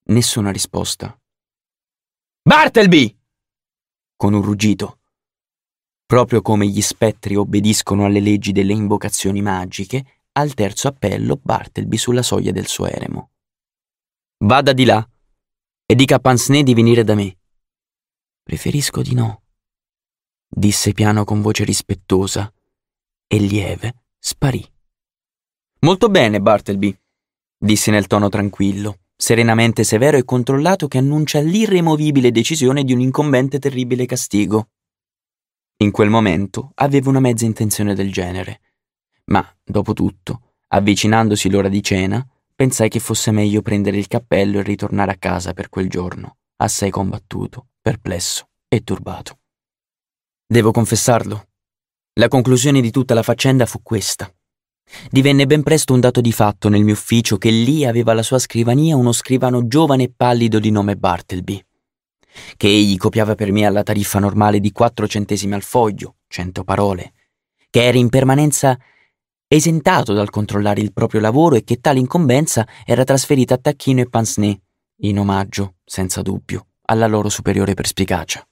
Nessuna risposta. Bartleby! Con un ruggito. Proprio come gli spettri obbediscono alle leggi delle invocazioni magiche, al terzo appello Bartleby sulla soglia del suo eremo. Vada di là e dica a Pansné di venire da me. Preferisco di no, disse piano con voce rispettosa, e lieve sparì. Molto bene, Bartleby, disse nel tono tranquillo, serenamente severo e controllato che annuncia l'irremovibile decisione di un incombente terribile castigo. In quel momento aveva una mezza intenzione del genere, ma, dopo tutto, avvicinandosi l'ora di cena, pensai che fosse meglio prendere il cappello e ritornare a casa per quel giorno, assai combattuto, perplesso e turbato. Devo confessarlo. La conclusione di tutta la faccenda fu questa. Divenne ben presto un dato di fatto nel mio ufficio che lì aveva la sua scrivania uno scrivano giovane e pallido di nome Bartleby che egli copiava per me alla tariffa normale di 4 centesimi al foglio, 100 parole, che era in permanenza esentato dal controllare il proprio lavoro e che tale incombenza era trasferita a Tacchino e Pansné, in omaggio, senza dubbio, alla loro superiore perspicacia.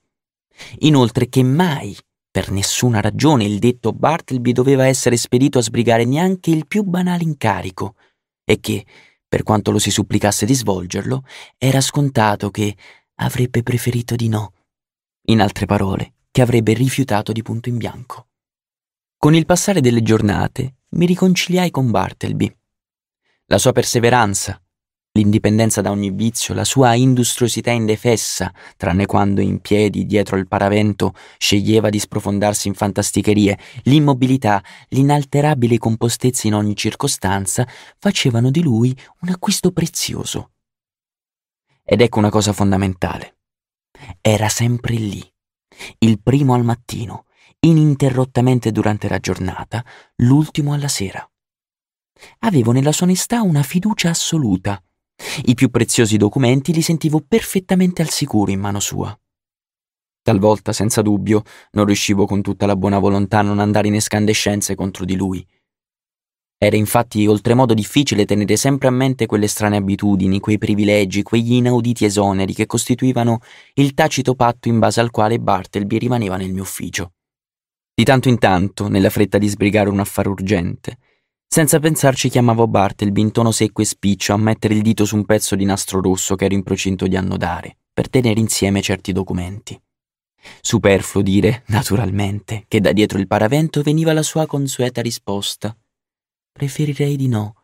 Inoltre che mai, per nessuna ragione, il detto Bartleby doveva essere spedito a sbrigare neanche il più banale incarico, e che, per quanto lo si supplicasse di svolgerlo, era scontato che, avrebbe preferito di no. In altre parole, che avrebbe rifiutato di punto in bianco. Con il passare delle giornate mi riconciliai con Bartleby. La sua perseveranza, l'indipendenza da ogni vizio, la sua industriosità indefessa, tranne quando in piedi dietro il paravento sceglieva di sprofondarsi in fantasticherie, l'immobilità, l'inalterabile compostezza in ogni circostanza, facevano di lui un acquisto prezioso. Ed ecco una cosa fondamentale. Era sempre lì, il primo al mattino, ininterrottamente durante la giornata, l'ultimo alla sera. Avevo nella sua onestà una fiducia assoluta. I più preziosi documenti li sentivo perfettamente al sicuro in mano sua. Talvolta, senza dubbio, non riuscivo con tutta la buona volontà a non andare in escandescenze contro di lui. Era infatti oltremodo difficile tenere sempre a mente quelle strane abitudini, quei privilegi, quegli inauditi esoneri che costituivano il tacito patto in base al quale Bartleby rimaneva nel mio ufficio. Di tanto in tanto, nella fretta di sbrigare un affare urgente, senza pensarci chiamavo Bartleby in tono secco e spiccio a mettere il dito su un pezzo di nastro rosso che ero in procinto di annodare, per tenere insieme certi documenti. Superfluo dire, naturalmente, che da dietro il paravento veniva la sua consueta risposta. Preferirei di no.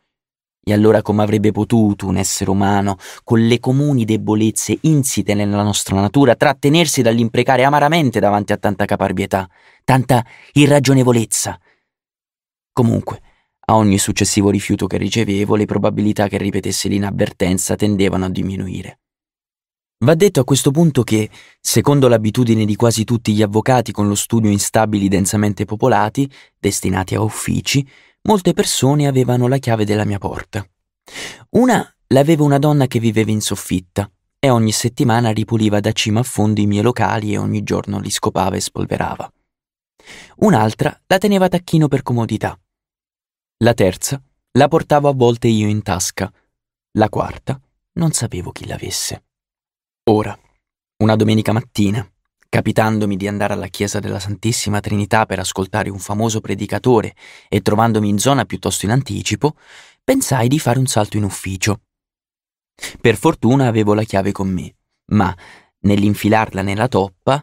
E allora come avrebbe potuto un essere umano, con le comuni debolezze insite nella nostra natura, trattenersi dall'imprecare amaramente davanti a tanta caparbietà, tanta irragionevolezza? Comunque, a ogni successivo rifiuto che ricevevo, le probabilità che ripetesse l'inavvertenza tendevano a diminuire. Va detto a questo punto che, secondo l'abitudine di quasi tutti gli avvocati con lo studio in stabili densamente popolati, destinati a uffici, molte persone avevano la chiave della mia porta. Una l'aveva una donna che viveva in soffitta e ogni settimana ripuliva da cima a fondo i miei locali e ogni giorno li scopava e spolverava. Un'altra la teneva a tacchino per comodità. La terza la portavo a volte io in tasca. La quarta non sapevo chi l'avesse. Ora, una domenica mattina, capitandomi di andare alla chiesa della Santissima Trinità per ascoltare un famoso predicatore e trovandomi in zona piuttosto in anticipo, pensai di fare un salto in ufficio. Per fortuna avevo la chiave con me, ma nell'infilarla nella toppa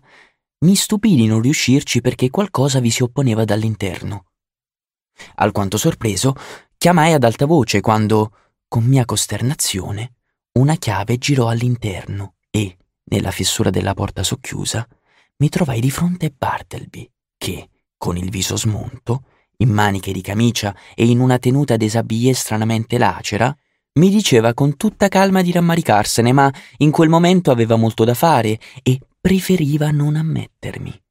mi stupì di non riuscirci perché qualcosa vi si opponeva dall'interno. Alquanto sorpreso, chiamai ad alta voce quando, con mia costernazione, una chiave girò all'interno nella fessura della porta socchiusa, mi trovai di fronte Bartleby, che, con il viso smunto, in maniche di camicia e in una tenuta desabillée stranamente lacera, mi diceva con tutta calma di rammaricarsene, ma in quel momento aveva molto da fare e preferiva non ammettermi.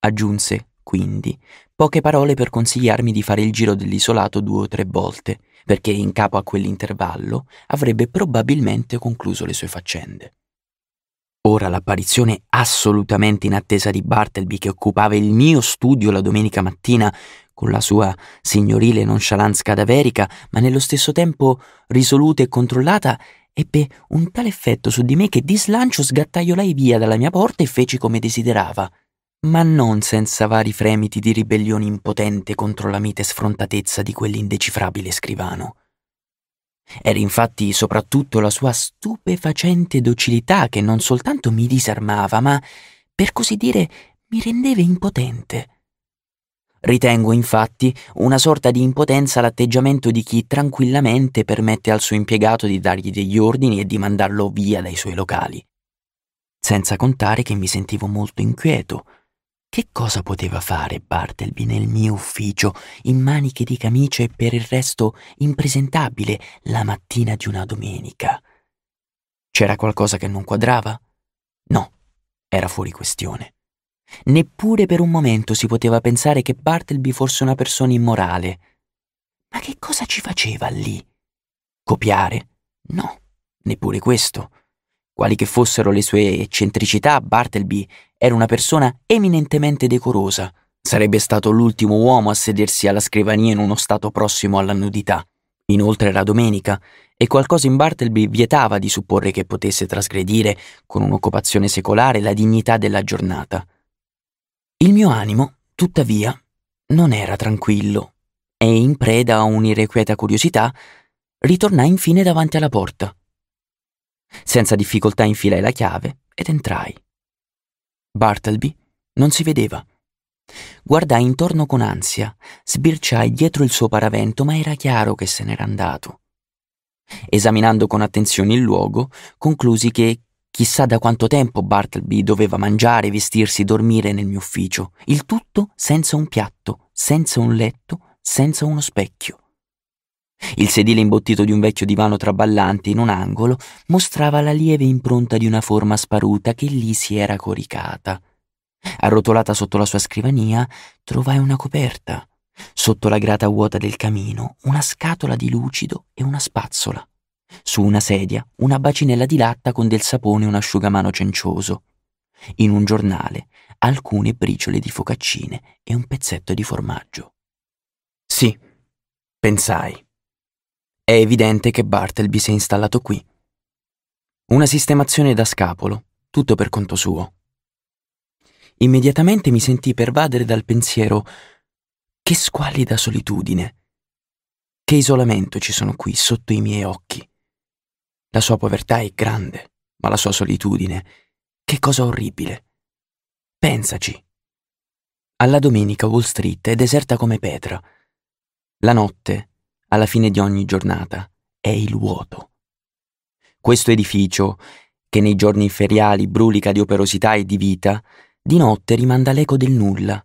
Aggiunse, quindi, poche parole per consigliarmi di fare il giro dell'isolato due o tre volte, perché in capo a quell'intervallo avrebbe probabilmente concluso le sue faccende. Ora l'apparizione assolutamente inattesa di Bartleby che occupava il mio studio la domenica mattina con la sua signorile nonchalance cadaverica, ma nello stesso tempo risoluta e controllata, ebbe un tale effetto su di me che di slancio sgattaiolai via dalla mia porta e feci come desiderava, ma non senza vari fremiti di ribellione impotente contro la mite sfrontatezza di quell'indecifrabile scrivano. Era infatti soprattutto la sua stupefacente docilità che non soltanto mi disarmava, ma, per così dire, mi rendeva impotente. Ritengo infatti una sorta di impotenza l'atteggiamento di chi tranquillamente permette al suo impiegato di dargli degli ordini e di mandarlo via dai suoi locali. Senza contare che mi sentivo molto inquieto, che cosa poteva fare Bartleby nel mio ufficio, in maniche di camicia e per il resto impresentabile, la mattina di una domenica? C'era qualcosa che non quadrava? No, era fuori questione. Neppure per un momento si poteva pensare che Bartleby fosse una persona immorale. Ma che cosa ci faceva lì? Copiare? No, neppure questo. Quali che fossero le sue eccentricità, Bartleby era una persona eminentemente decorosa. Sarebbe stato l'ultimo uomo a sedersi alla scrivania in uno stato prossimo alla nudità. Inoltre era domenica e qualcosa in Bartleby vietava di supporre che potesse trasgredire, con un'occupazione secolare, la dignità della giornata. Il mio animo, tuttavia, non era tranquillo e, in preda a un'irrequieta curiosità, ritornai infine davanti alla porta. Senza difficoltà infilai la chiave ed entrai. Bartleby non si vedeva. Guardai intorno con ansia, sbirciai dietro il suo paravento, ma era chiaro che se n'era andato. Esaminando con attenzione il luogo, conclusi che chissà da quanto tempo Bartleby doveva mangiare, vestirsi, dormire nel mio ufficio, il tutto senza un piatto, senza un letto, senza uno specchio. Il sedile imbottito di un vecchio divano traballante in un angolo mostrava la lieve impronta di una forma sparuta che lì si era coricata. Arrotolata sotto la sua scrivania, trovai una coperta. Sotto la grata vuota del camino, una scatola di lucido e una spazzola. Su una sedia, una bacinella di latta con del sapone e un asciugamano cencioso. In un giornale, alcune briciole di focaccine e un pezzetto di formaggio. Sì, pensai è evidente che Bartleby si è installato qui. Una sistemazione da scapolo, tutto per conto suo. Immediatamente mi sentii pervadere dal pensiero che squallida solitudine, che isolamento ci sono qui sotto i miei occhi. La sua povertà è grande, ma la sua solitudine, che cosa orribile. Pensaci. Alla domenica Wall Street è deserta come Petra. La notte, alla fine di ogni giornata è il vuoto. Questo edificio, che nei giorni feriali brulica di operosità e di vita, di notte rimanda l'eco del nulla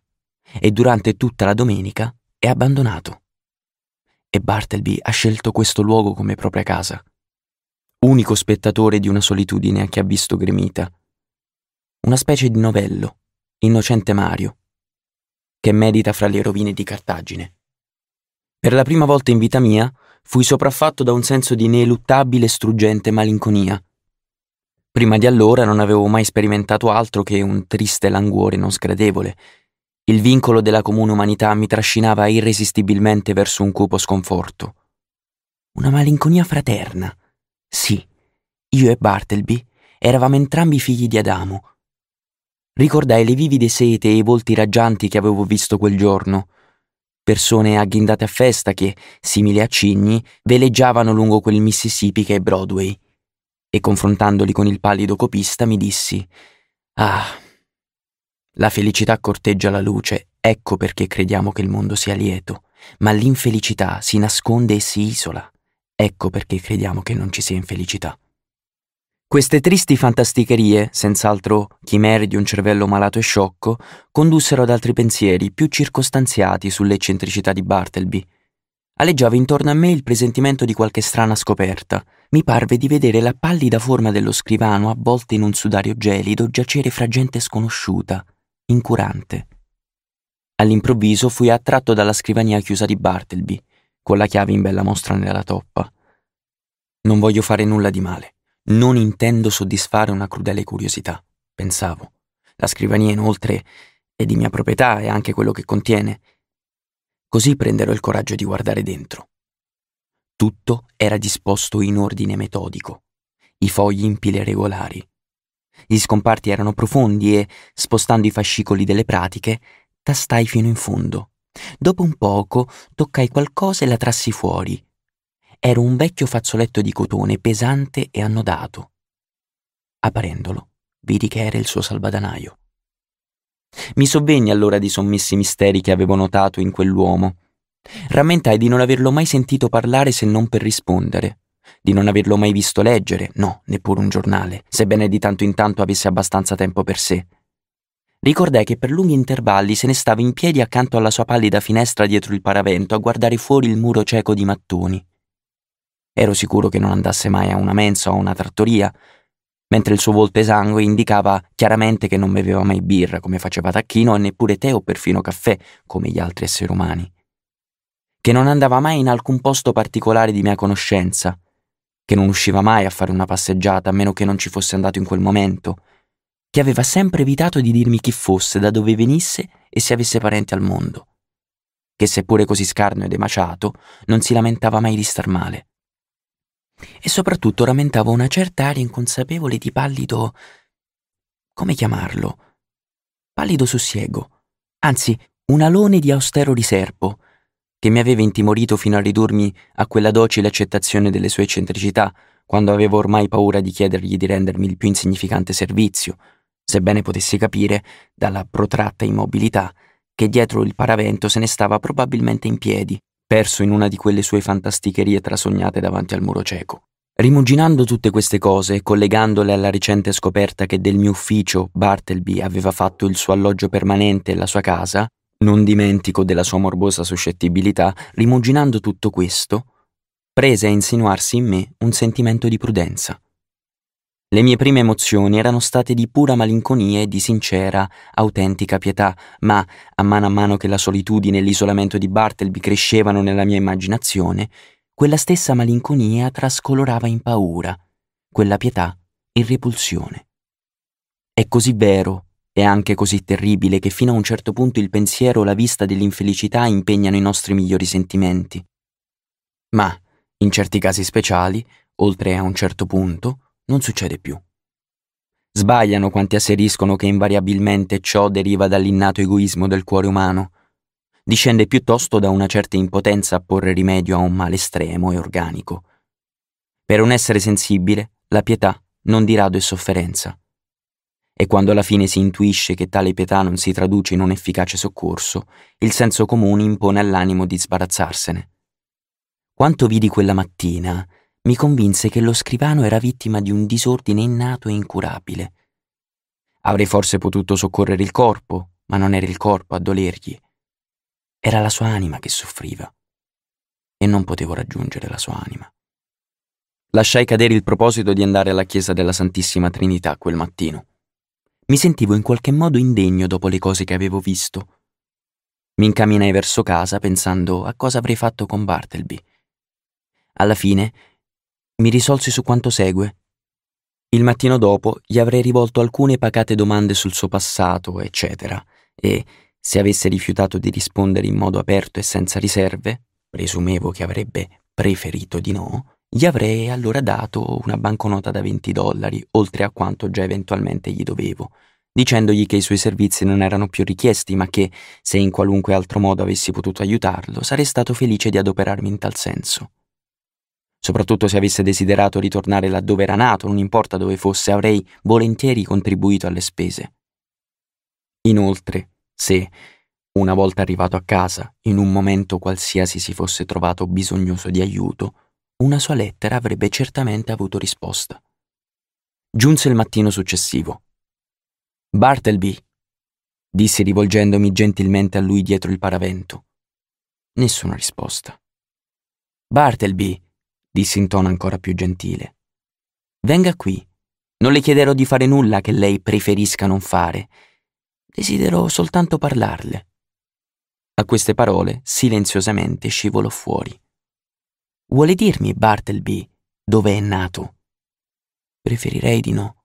e durante tutta la domenica è abbandonato. E Bartleby ha scelto questo luogo come propria casa, unico spettatore di una solitudine che ha visto gremita, una specie di novello, innocente Mario, che medita fra le rovine di Cartagine. Per la prima volta in vita mia fui sopraffatto da un senso di ineluttabile e struggente malinconia. Prima di allora non avevo mai sperimentato altro che un triste languore non sgradevole. Il vincolo della comune umanità mi trascinava irresistibilmente verso un cupo sconforto. Una malinconia fraterna. Sì, io e Bartleby eravamo entrambi figli di Adamo. Ricordai le vivide sete e i volti raggianti che avevo visto quel giorno, persone agghindate a festa che, simili a cigni, veleggiavano lungo quel Mississippi che è Broadway. E confrontandoli con il pallido copista mi dissi, ah, la felicità corteggia la luce, ecco perché crediamo che il mondo sia lieto, ma l'infelicità si nasconde e si isola, ecco perché crediamo che non ci sia infelicità. Queste tristi fantasticherie, senz'altro chimere di un cervello malato e sciocco, condussero ad altri pensieri più circostanziati sull'eccentricità di Bartleby. Aleggiava intorno a me il presentimento di qualche strana scoperta. Mi parve di vedere la pallida forma dello scrivano avvolta in un sudario gelido giacere fra gente sconosciuta, incurante. All'improvviso fui attratto dalla scrivania chiusa di Bartleby, con la chiave in bella mostra nella toppa. Non voglio fare nulla di male non intendo soddisfare una crudele curiosità, pensavo. La scrivania, inoltre, è di mia proprietà e anche quello che contiene. Così prenderò il coraggio di guardare dentro. Tutto era disposto in ordine metodico, i fogli in pile regolari. Gli scomparti erano profondi e, spostando i fascicoli delle pratiche, tastai fino in fondo. Dopo un poco toccai qualcosa e la trassi fuori, era un vecchio fazzoletto di cotone pesante e annodato. Aprendolo, vidi che era il suo salvadanaio. Mi sovvenne allora di sommessi misteri che avevo notato in quell'uomo. Rammentai di non averlo mai sentito parlare se non per rispondere, di non averlo mai visto leggere, no, neppure un giornale, sebbene di tanto in tanto avesse abbastanza tempo per sé. Ricordai che per lunghi intervalli se ne stava in piedi accanto alla sua pallida finestra dietro il paravento a guardare fuori il muro cieco di mattoni, Ero sicuro che non andasse mai a una mensa o a una trattoria, mentre il suo volto esangue indicava chiaramente che non beveva mai birra come faceva Tacchino e neppure tè o perfino caffè come gli altri esseri umani, che non andava mai in alcun posto particolare di mia conoscenza, che non usciva mai a fare una passeggiata a meno che non ci fosse andato in quel momento, che aveva sempre evitato di dirmi chi fosse, da dove venisse e se avesse parenti al mondo, che seppure così scarno ed emaciato non si lamentava mai di star male e soprattutto rammentavo una certa aria inconsapevole di pallido... come chiamarlo? Pallido sussiego, anzi un alone di austero riserbo, che mi aveva intimorito fino a ridurmi a quella docile accettazione delle sue eccentricità, quando avevo ormai paura di chiedergli di rendermi il più insignificante servizio, sebbene potessi capire, dalla protratta immobilità, che dietro il paravento se ne stava probabilmente in piedi, perso in una di quelle sue fantasticherie trasognate davanti al muro cieco. Rimuginando tutte queste cose e collegandole alla recente scoperta che del mio ufficio Bartleby aveva fatto il suo alloggio permanente e la sua casa, non dimentico della sua morbosa suscettibilità, rimuginando tutto questo, prese a insinuarsi in me un sentimento di prudenza. Le mie prime emozioni erano state di pura malinconia e di sincera, autentica pietà, ma a mano a mano che la solitudine e l'isolamento di Bartleby crescevano nella mia immaginazione, quella stessa malinconia trascolorava in paura, quella pietà in repulsione. È così vero è anche così terribile che fino a un certo punto il pensiero o la vista dell'infelicità impegnano i nostri migliori sentimenti. Ma, in certi casi speciali, oltre a un certo punto, non succede più. Sbagliano quanti asseriscono che invariabilmente ciò deriva dall'innato egoismo del cuore umano. Discende piuttosto da una certa impotenza a porre rimedio a un male estremo e organico. Per un essere sensibile, la pietà non di rado è sofferenza. E quando alla fine si intuisce che tale pietà non si traduce in un efficace soccorso, il senso comune impone all'animo di sbarazzarsene. Quanto vidi quella mattina, mi convinse che lo scrivano era vittima di un disordine innato e incurabile. Avrei forse potuto soccorrere il corpo, ma non era il corpo a dolergli. Era la sua anima che soffriva. E non potevo raggiungere la sua anima. Lasciai cadere il proposito di andare alla chiesa della Santissima Trinità quel mattino. Mi sentivo in qualche modo indegno dopo le cose che avevo visto. Mi incamminai verso casa pensando a cosa avrei fatto con Bartleby. Alla fine mi risolsi su quanto segue. Il mattino dopo gli avrei rivolto alcune pacate domande sul suo passato, eccetera, e, se avesse rifiutato di rispondere in modo aperto e senza riserve, presumevo che avrebbe preferito di no, gli avrei allora dato una banconota da 20 dollari, oltre a quanto già eventualmente gli dovevo, dicendogli che i suoi servizi non erano più richiesti, ma che, se in qualunque altro modo avessi potuto aiutarlo, sarei stato felice di adoperarmi in tal senso. Soprattutto se avesse desiderato ritornare laddove era nato, non importa dove fosse, avrei volentieri contribuito alle spese. Inoltre, se, una volta arrivato a casa, in un momento qualsiasi si fosse trovato bisognoso di aiuto, una sua lettera avrebbe certamente avuto risposta. Giunse il mattino successivo. Bartleby, dissi rivolgendomi gentilmente a lui dietro il paravento. Nessuna risposta. Bartleby, disse in tono ancora più gentile. Venga qui. Non le chiederò di fare nulla che lei preferisca non fare. Desidero soltanto parlarle. A queste parole silenziosamente scivolò fuori. Vuole dirmi, Bartleby, dove è nato? Preferirei di no.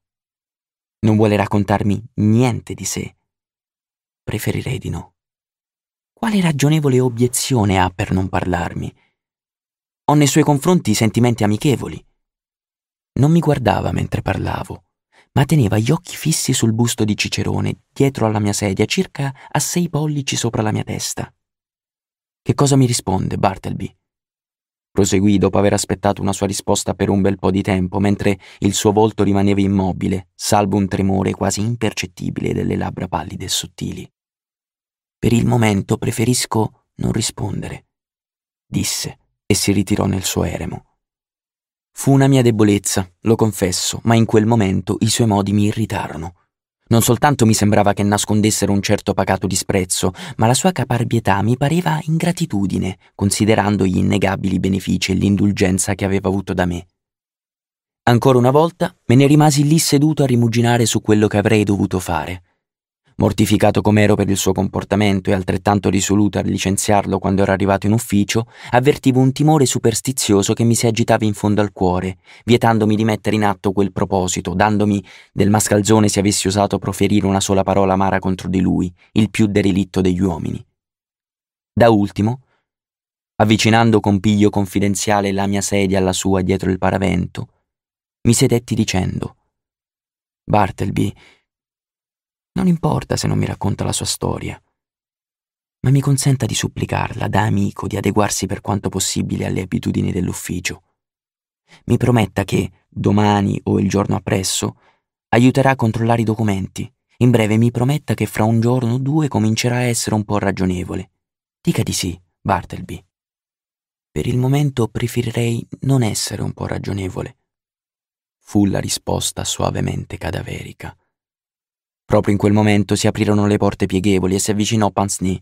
Non vuole raccontarmi niente di sé. Preferirei di no. Quale ragionevole obiezione ha per non parlarmi? ho nei suoi confronti sentimenti amichevoli. Non mi guardava mentre parlavo, ma teneva gli occhi fissi sul busto di Cicerone, dietro alla mia sedia, circa a sei pollici sopra la mia testa. Che cosa mi risponde Bartleby? Proseguì dopo aver aspettato una sua risposta per un bel po' di tempo, mentre il suo volto rimaneva immobile, salvo un tremore quasi impercettibile delle labbra pallide e sottili. Per il momento preferisco non rispondere, disse, e si ritirò nel suo eremo. Fu una mia debolezza, lo confesso, ma in quel momento i suoi modi mi irritarono. Non soltanto mi sembrava che nascondessero un certo pacato disprezzo, ma la sua caparbietà mi pareva ingratitudine, considerando gli innegabili benefici e l'indulgenza che aveva avuto da me. Ancora una volta me ne rimasi lì seduto a rimuginare su quello che avrei dovuto fare. Mortificato com'ero per il suo comportamento e altrettanto risoluto a licenziarlo quando ero arrivato in ufficio, avvertivo un timore superstizioso che mi si agitava in fondo al cuore, vietandomi di mettere in atto quel proposito, dandomi del mascalzone se avessi osato proferire una sola parola amara contro di lui, il più derelitto degli uomini. Da ultimo, avvicinando con piglio confidenziale la mia sedia alla sua dietro il paravento, mi sedetti dicendo Bartleby, non importa se non mi racconta la sua storia, ma mi consenta di supplicarla, da amico, di adeguarsi per quanto possibile alle abitudini dell'ufficio. Mi prometta che, domani o il giorno appresso, aiuterà a controllare i documenti. In breve, mi prometta che fra un giorno o due comincerà a essere un po' ragionevole. Dica di sì, Bartleby. Per il momento preferirei non essere un po' ragionevole. Fu la risposta suavemente cadaverica. Proprio in quel momento si aprirono le porte pieghevoli e si avvicinò Pansny.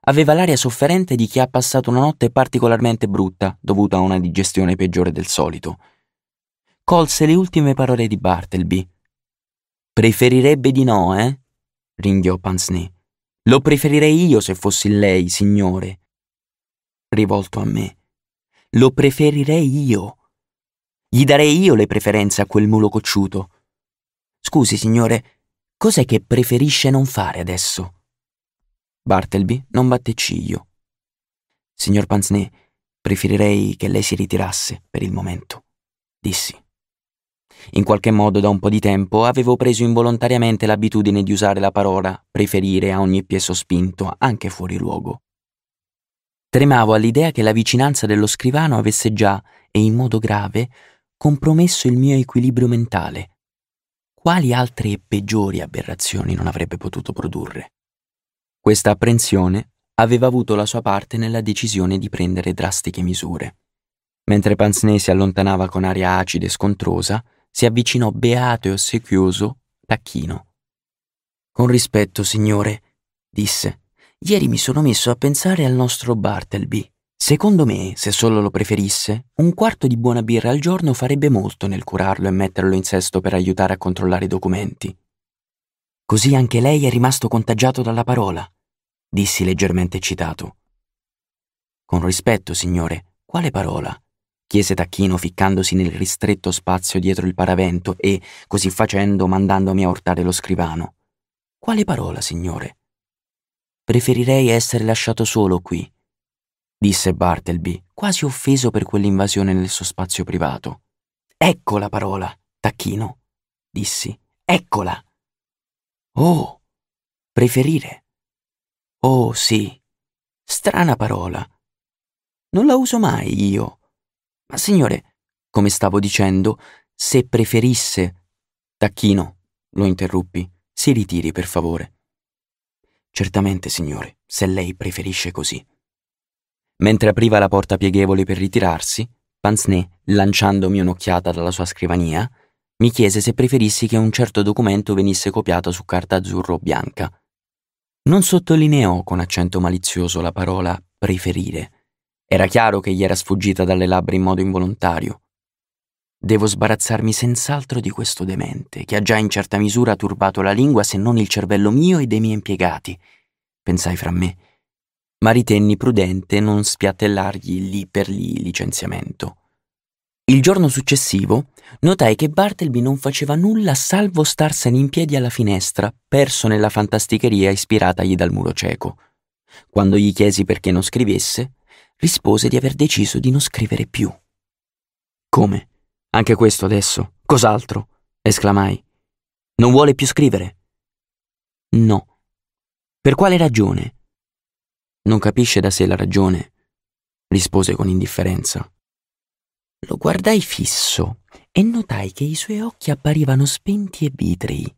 Aveva l'aria sofferente di chi ha passato una notte particolarmente brutta dovuta a una digestione peggiore del solito. Colse le ultime parole di Bartleby. Preferirebbe di no, eh? ringhiò Pansny. Lo preferirei io se fossi lei, signore. Rivolto a me. Lo preferirei io. Gli darei io le preferenze a quel mulo cocciuto. Scusi, signore, Cos'è che preferisce non fare adesso? Bartleby non batté ciglio. Signor Panzné, preferirei che lei si ritirasse per il momento, dissi. In qualche modo da un po' di tempo avevo preso involontariamente l'abitudine di usare la parola preferire a ogni piesso spinto, anche fuori luogo. Tremavo all'idea che la vicinanza dello scrivano avesse già, e in modo grave, compromesso il mio equilibrio mentale quali altre e peggiori aberrazioni non avrebbe potuto produrre. Questa apprensione aveva avuto la sua parte nella decisione di prendere drastiche misure. Mentre Pansney si allontanava con aria acida e scontrosa, si avvicinò beato e ossequioso Tacchino. Con rispetto, signore, disse, ieri mi sono messo a pensare al nostro Bartleby. Secondo me, se solo lo preferisse, un quarto di buona birra al giorno farebbe molto nel curarlo e metterlo in sesto per aiutare a controllare i documenti. Così anche lei è rimasto contagiato dalla parola, dissi leggermente eccitato. Con rispetto, signore, quale parola? chiese Tacchino ficcandosi nel ristretto spazio dietro il paravento e, così facendo, mandandomi a urtare lo scrivano. Quale parola, signore? Preferirei essere lasciato solo qui, disse Bartleby, quasi offeso per quell'invasione nel suo spazio privato. Ecco la parola, tacchino, dissi. Eccola. Oh, preferire. Oh sì, strana parola. Non la uso mai io. Ma signore, come stavo dicendo, se preferisse... Tacchino, lo interruppi, si ritiri per favore. Certamente, signore, se lei preferisce così. Mentre apriva la porta pieghevole per ritirarsi, Pansné, lanciandomi un'occhiata dalla sua scrivania, mi chiese se preferissi che un certo documento venisse copiato su carta azzurra o bianca. Non sottolineò con accento malizioso la parola preferire. Era chiaro che gli era sfuggita dalle labbra in modo involontario. Devo sbarazzarmi senz'altro di questo demente, che ha già in certa misura turbato la lingua se non il cervello mio e dei miei impiegati, pensai fra me ma ritenni prudente non spiattellargli lì per lì il licenziamento. Il giorno successivo notai che Bartleby non faceva nulla salvo starsene in piedi alla finestra, perso nella fantasticheria ispiratagli dal muro cieco. Quando gli chiesi perché non scrivesse, rispose di aver deciso di non scrivere più. Come? Anche questo adesso? Cos'altro? esclamai. Non vuole più scrivere? No. Per quale ragione? Non capisce da sé la ragione, rispose con indifferenza. Lo guardai fisso e notai che i suoi occhi apparivano spenti e vitrei.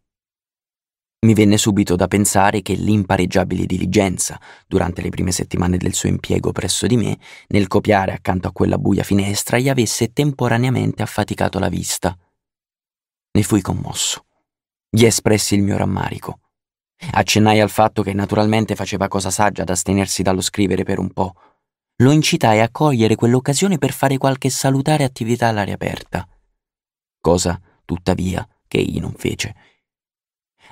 Mi venne subito da pensare che l'impareggiabile diligenza, durante le prime settimane del suo impiego presso di me, nel copiare accanto a quella buia finestra, gli avesse temporaneamente affaticato la vista. Ne fui commosso. Gli espressi il mio rammarico. Accennai al fatto che naturalmente faceva cosa saggia ad astenersi dallo scrivere per un po'. Lo incitai a cogliere quell'occasione per fare qualche salutare attività all'aria aperta. Cosa, tuttavia, che egli non fece.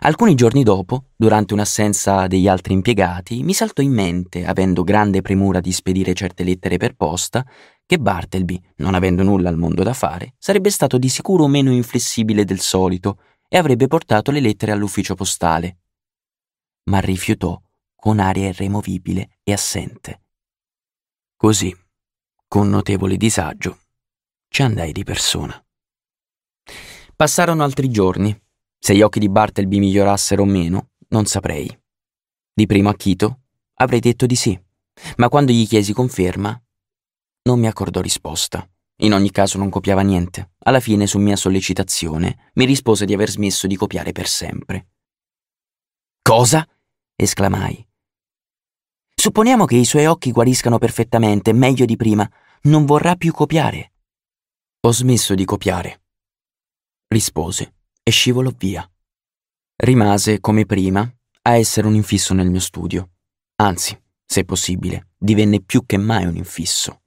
Alcuni giorni dopo, durante un'assenza degli altri impiegati, mi saltò in mente, avendo grande premura di spedire certe lettere per posta, che Bartleby, non avendo nulla al mondo da fare, sarebbe stato di sicuro meno inflessibile del solito e avrebbe portato le lettere all'ufficio postale, ma rifiutò con aria irremovibile e assente. Così, con notevole disagio, ci andai di persona. Passarono altri giorni. Se gli occhi di Bartleby migliorassero o meno, non saprei. Di primo acchito avrei detto di sì, ma quando gli chiesi conferma, non mi accordò risposta. In ogni caso non copiava niente. Alla fine, su mia sollecitazione, mi rispose di aver smesso di copiare per sempre. Cosa? esclamai. Supponiamo che i suoi occhi guariscano perfettamente, meglio di prima. Non vorrà più copiare. Ho smesso di copiare. Rispose e scivolò via. Rimase, come prima, a essere un infisso nel mio studio. Anzi, se possibile, divenne più che mai un infisso.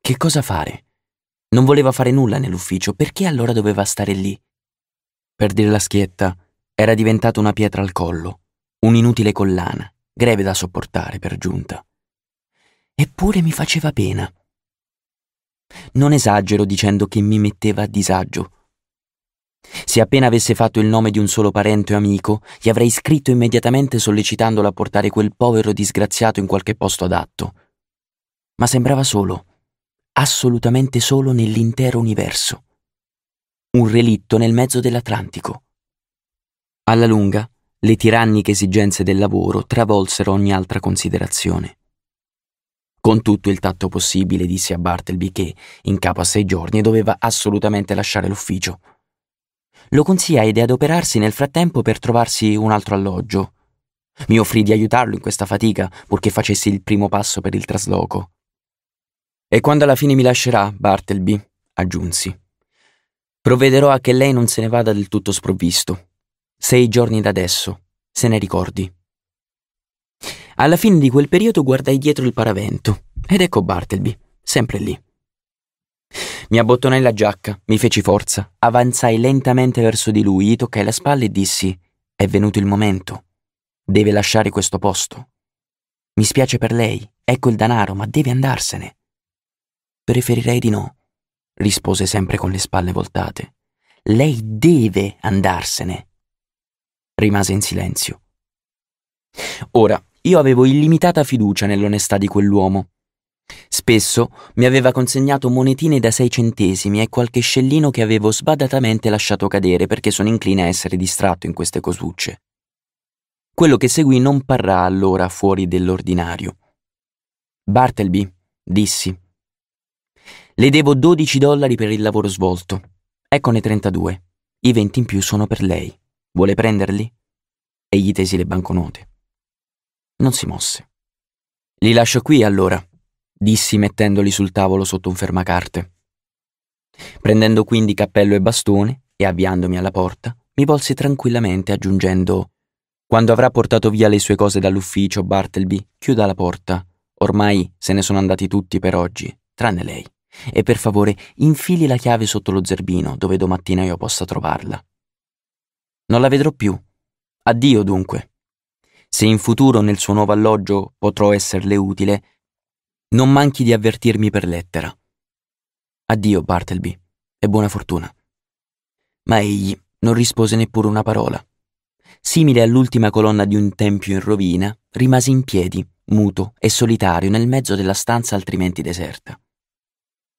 Che cosa fare? Non voleva fare nulla nell'ufficio, perché allora doveva stare lì? Per dire la schietta, era diventata una pietra al collo, un'inutile collana, greve da sopportare per giunta. Eppure mi faceva pena. Non esagero dicendo che mi metteva a disagio. Se appena avesse fatto il nome di un solo parente o amico, gli avrei scritto immediatamente sollecitandolo a portare quel povero disgraziato in qualche posto adatto. Ma sembrava solo, assolutamente solo nell'intero universo. Un relitto nel mezzo dell'Atlantico. Alla lunga, le tiranniche esigenze del lavoro travolsero ogni altra considerazione. Con tutto il tatto possibile disse a Bartleby che, in capo a sei giorni, doveva assolutamente lasciare l'ufficio. Lo consigliai di adoperarsi nel frattempo per trovarsi un altro alloggio. Mi offrì di aiutarlo in questa fatica, purché facessi il primo passo per il trasloco. E quando alla fine mi lascerà, Bartleby, aggiunsi, provvederò a che lei non se ne vada del tutto sprovvisto. Sei giorni da adesso, se ne ricordi. Alla fine di quel periodo guardai dietro il paravento ed ecco Bartleby, sempre lì. Mi abbottonai la giacca, mi feci forza, avanzai lentamente verso di lui, gli toccai la spalla e dissi: È venuto il momento. Deve lasciare questo posto. Mi spiace per lei, ecco il danaro, ma deve andarsene. Preferirei di no, rispose sempre con le spalle voltate. Lei deve andarsene rimase in silenzio. Ora, io avevo illimitata fiducia nell'onestà di quell'uomo. Spesso mi aveva consegnato monetine da sei centesimi e qualche scellino che avevo sbadatamente lasciato cadere perché sono incline a essere distratto in queste cosucce. Quello che seguì non parrà allora fuori dell'ordinario. Bartleby, dissi. Le devo 12 dollari per il lavoro svolto. Eccone 32. I 20 in più sono per lei. Vuole prenderli? E gli tesi le banconote. Non si mosse. Li lascio qui allora, dissi mettendoli sul tavolo sotto un fermacarte. Prendendo quindi cappello e bastone e avviandomi alla porta, mi volsi tranquillamente aggiungendo Quando avrà portato via le sue cose dall'ufficio, Bartleby, chiuda la porta. Ormai se ne sono andati tutti per oggi, tranne lei. E per favore, infili la chiave sotto lo zerbino, dove domattina io possa trovarla. Non la vedrò più. Addio dunque. Se in futuro nel suo nuovo alloggio potrò esserle utile, non manchi di avvertirmi per lettera. Addio Bartleby e buona fortuna. Ma egli non rispose neppure una parola. Simile all'ultima colonna di un tempio in rovina, rimase in piedi, muto e solitario nel mezzo della stanza altrimenti deserta.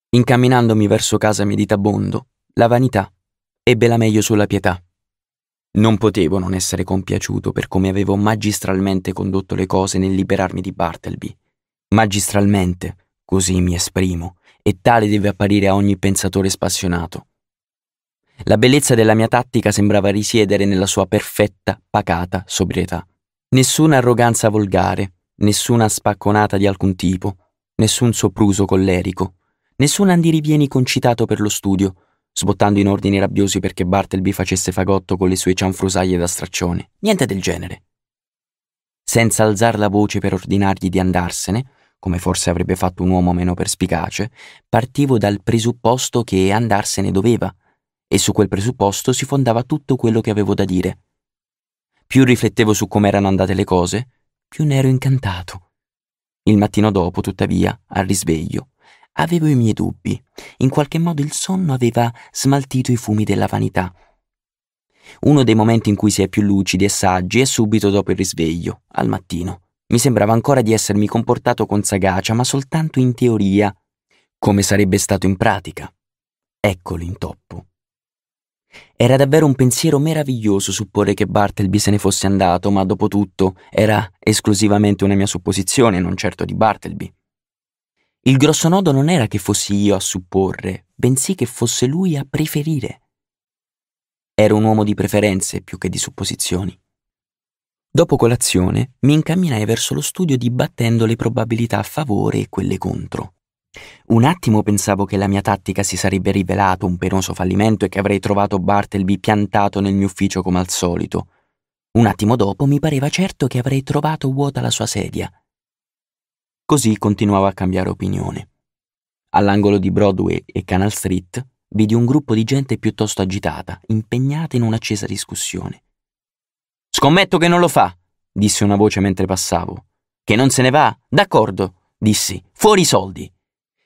Incamminandomi verso casa meditabondo, la vanità ebbe la meglio sulla pietà. Non potevo non essere compiaciuto per come avevo magistralmente condotto le cose nel liberarmi di Bartleby. Magistralmente, così mi esprimo, e tale deve apparire a ogni pensatore spassionato. La bellezza della mia tattica sembrava risiedere nella sua perfetta, pacata sobrietà. Nessuna arroganza volgare, nessuna spacconata di alcun tipo, nessun sopruso collerico, nessun andirivieni concitato per lo studio, sbottando in ordini rabbiosi perché Bartleby facesse fagotto con le sue cianfrusaglie da straccione. Niente del genere. Senza alzar la voce per ordinargli di andarsene, come forse avrebbe fatto un uomo meno perspicace, partivo dal presupposto che andarsene doveva, e su quel presupposto si fondava tutto quello che avevo da dire. Più riflettevo su come erano andate le cose, più ne ero incantato. Il mattino dopo, tuttavia, al risveglio, Avevo i miei dubbi. In qualche modo il sonno aveva smaltito i fumi della vanità. Uno dei momenti in cui si è più lucidi e saggi è subito dopo il risveglio, al mattino. Mi sembrava ancora di essermi comportato con sagacia, ma soltanto in teoria, come sarebbe stato in pratica. Ecco l'intoppo. Era davvero un pensiero meraviglioso supporre che Bartleby se ne fosse andato, ma dopo tutto era esclusivamente una mia supposizione, non certo di Bartleby. Il grosso nodo non era che fossi io a supporre, bensì che fosse lui a preferire. Era un uomo di preferenze più che di supposizioni. Dopo colazione mi incamminai verso lo studio dibattendo le probabilità a favore e quelle contro. Un attimo pensavo che la mia tattica si sarebbe rivelato un penoso fallimento e che avrei trovato Bartleby piantato nel mio ufficio come al solito. Un attimo dopo mi pareva certo che avrei trovato vuota la sua sedia Così continuava a cambiare opinione. All'angolo di Broadway e Canal Street vidi un gruppo di gente piuttosto agitata, impegnata in un'accesa discussione. Scommetto che non lo fa, disse una voce mentre passavo. Che non se ne va? D'accordo, dissi. Fuori i soldi.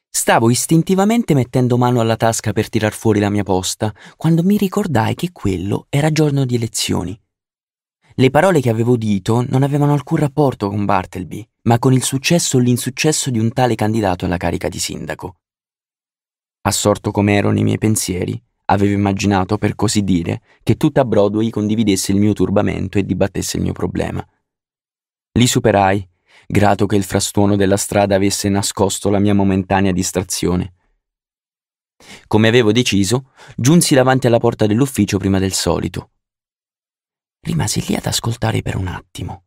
Stavo istintivamente mettendo mano alla tasca per tirar fuori la mia posta, quando mi ricordai che quello era giorno di elezioni. Le parole che avevo udito non avevano alcun rapporto con Bartleby, ma con il successo o l'insuccesso di un tale candidato alla carica di sindaco. Assorto com'ero nei miei pensieri, avevo immaginato, per così dire, che tutta Broadway condividesse il mio turbamento e dibattesse il mio problema. Li superai, grato che il frastuono della strada avesse nascosto la mia momentanea distrazione. Come avevo deciso, giunsi davanti alla porta dell'ufficio prima del solito. Rimasi lì ad ascoltare per un attimo.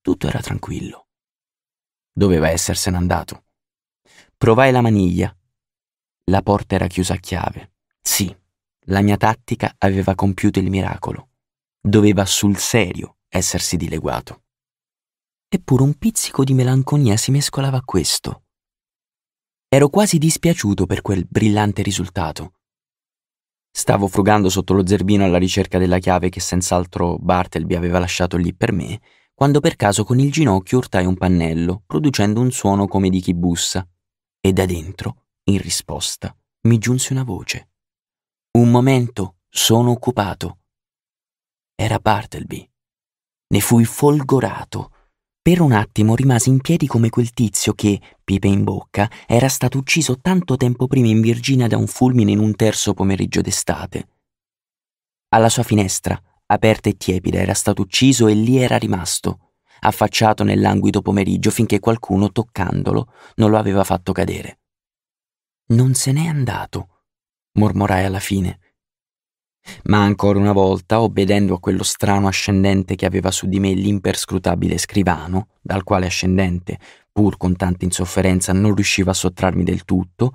Tutto era tranquillo. Doveva essersene andato. Provai la maniglia. La porta era chiusa a chiave. Sì, la mia tattica aveva compiuto il miracolo. Doveva sul serio essersi dileguato. Eppure un pizzico di melanconia si mescolava a questo. Ero quasi dispiaciuto per quel brillante risultato, Stavo frugando sotto lo zerbino alla ricerca della chiave che senz'altro Bartleby aveva lasciato lì per me, quando per caso con il ginocchio urtai un pannello, producendo un suono come di chi bussa. E da dentro, in risposta, mi giunse una voce. Un momento, sono occupato. Era Bartleby. Ne fui folgorato per un attimo rimase in piedi come quel tizio che, pipe in bocca, era stato ucciso tanto tempo prima in Virginia da un fulmine in un terzo pomeriggio d'estate. Alla sua finestra, aperta e tiepida, era stato ucciso e lì era rimasto, affacciato nel languido pomeriggio finché qualcuno, toccandolo, non lo aveva fatto cadere. Non se n'è andato, mormorai alla fine ma ancora una volta, obbedendo a quello strano ascendente che aveva su di me l'imperscrutabile scrivano, dal quale ascendente, pur con tanta insofferenza, non riusciva a sottrarmi del tutto,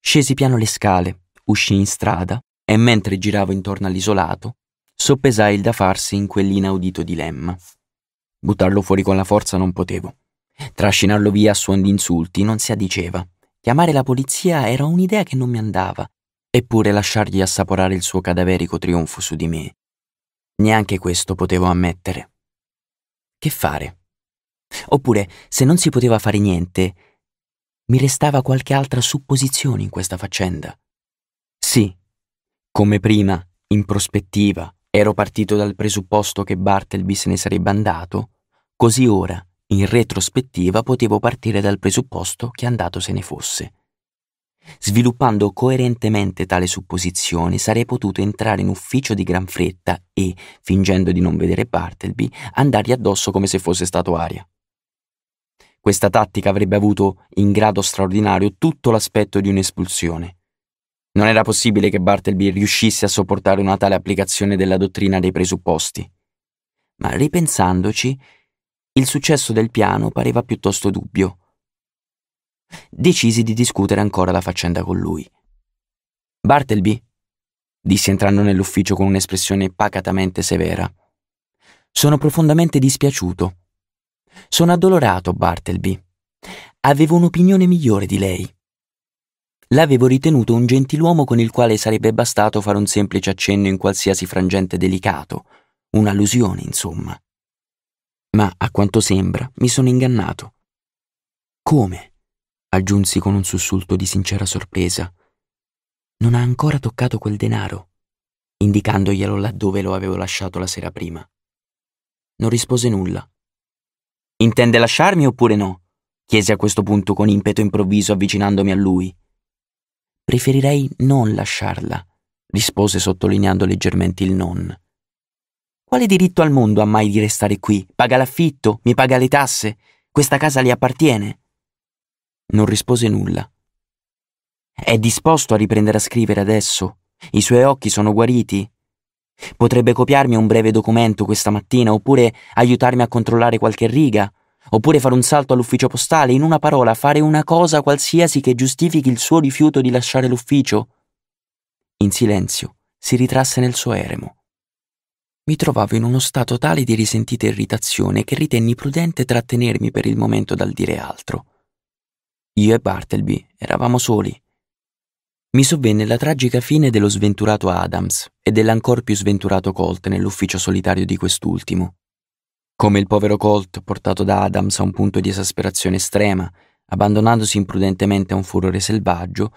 scesi piano le scale, uscì in strada e mentre giravo intorno all'isolato, soppesai il da farsi in quell'inaudito dilemma. Buttarlo fuori con la forza non potevo. Trascinarlo via a suon di insulti non si addiceva. Chiamare la polizia era un'idea che non mi andava eppure lasciargli assaporare il suo cadaverico trionfo su di me. Neanche questo potevo ammettere. Che fare? Oppure, se non si poteva fare niente, mi restava qualche altra supposizione in questa faccenda. Sì, come prima, in prospettiva, ero partito dal presupposto che Bartleby se ne sarebbe andato, così ora, in retrospettiva, potevo partire dal presupposto che andato se ne fosse. Sviluppando coerentemente tale supposizione, sarei potuto entrare in ufficio di gran fretta e, fingendo di non vedere Bartleby, andargli addosso come se fosse stato aria. Questa tattica avrebbe avuto in grado straordinario tutto l'aspetto di un'espulsione. Non era possibile che Bartleby riuscisse a sopportare una tale applicazione della dottrina dei presupposti. Ma ripensandoci, il successo del piano pareva piuttosto dubbio decisi di discutere ancora la faccenda con lui. Bartleby, disse entrando nell'ufficio con un'espressione pacatamente severa, sono profondamente dispiaciuto. Sono addolorato, Bartleby. Avevo un'opinione migliore di lei. L'avevo ritenuto un gentiluomo con il quale sarebbe bastato fare un semplice accenno in qualsiasi frangente delicato, un'allusione, insomma. Ma, a quanto sembra, mi sono ingannato. Come? aggiunsi con un sussulto di sincera sorpresa. Non ha ancora toccato quel denaro, indicandoglielo laddove lo avevo lasciato la sera prima. Non rispose nulla. Intende lasciarmi oppure no? chiesi a questo punto con impeto improvviso avvicinandomi a lui. Preferirei non lasciarla, rispose sottolineando leggermente il non. Quale diritto al mondo ha mai di restare qui? Paga l'affitto, mi paga le tasse, questa casa le appartiene. Non rispose nulla. È disposto a riprendere a scrivere adesso. I suoi occhi sono guariti. Potrebbe copiarmi un breve documento questa mattina, oppure aiutarmi a controllare qualche riga, oppure fare un salto all'ufficio postale, in una parola, fare una cosa qualsiasi che giustifichi il suo rifiuto di lasciare l'ufficio. In silenzio si ritrasse nel suo eremo. Mi trovavo in uno stato tale di risentita irritazione che ritenni prudente trattenermi per il momento dal dire altro. Io e Bartleby eravamo soli. Mi sovvenne la tragica fine dello sventurato Adams e dell'ancor più sventurato Colt nell'ufficio solitario di quest'ultimo. Come il povero Colt, portato da Adams a un punto di esasperazione estrema, abbandonandosi imprudentemente a un furore selvaggio,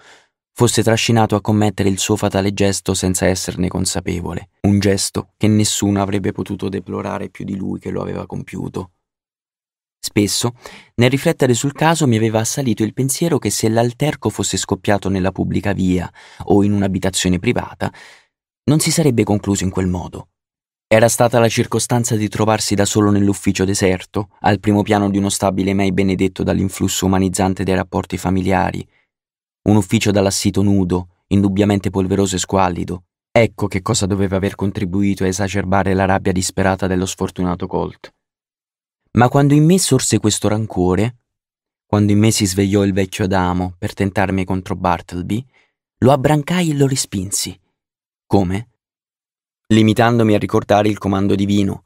fosse trascinato a commettere il suo fatale gesto senza esserne consapevole, un gesto che nessuno avrebbe potuto deplorare più di lui che lo aveva compiuto. Spesso, nel riflettere sul caso, mi aveva assalito il pensiero che se l'alterco fosse scoppiato nella pubblica via o in un'abitazione privata, non si sarebbe concluso in quel modo. Era stata la circostanza di trovarsi da solo nell'ufficio deserto, al primo piano di uno stabile mai benedetto dall'influsso umanizzante dei rapporti familiari. Un ufficio dall'assito nudo, indubbiamente polveroso e squallido. Ecco che cosa doveva aver contribuito a esacerbare la rabbia disperata dello sfortunato Colt. Ma quando in me sorse questo rancore, quando in me si svegliò il vecchio Adamo per tentarmi contro Bartleby, lo abbrancai e lo respinsi. Come? Limitandomi a ricordare il comando divino.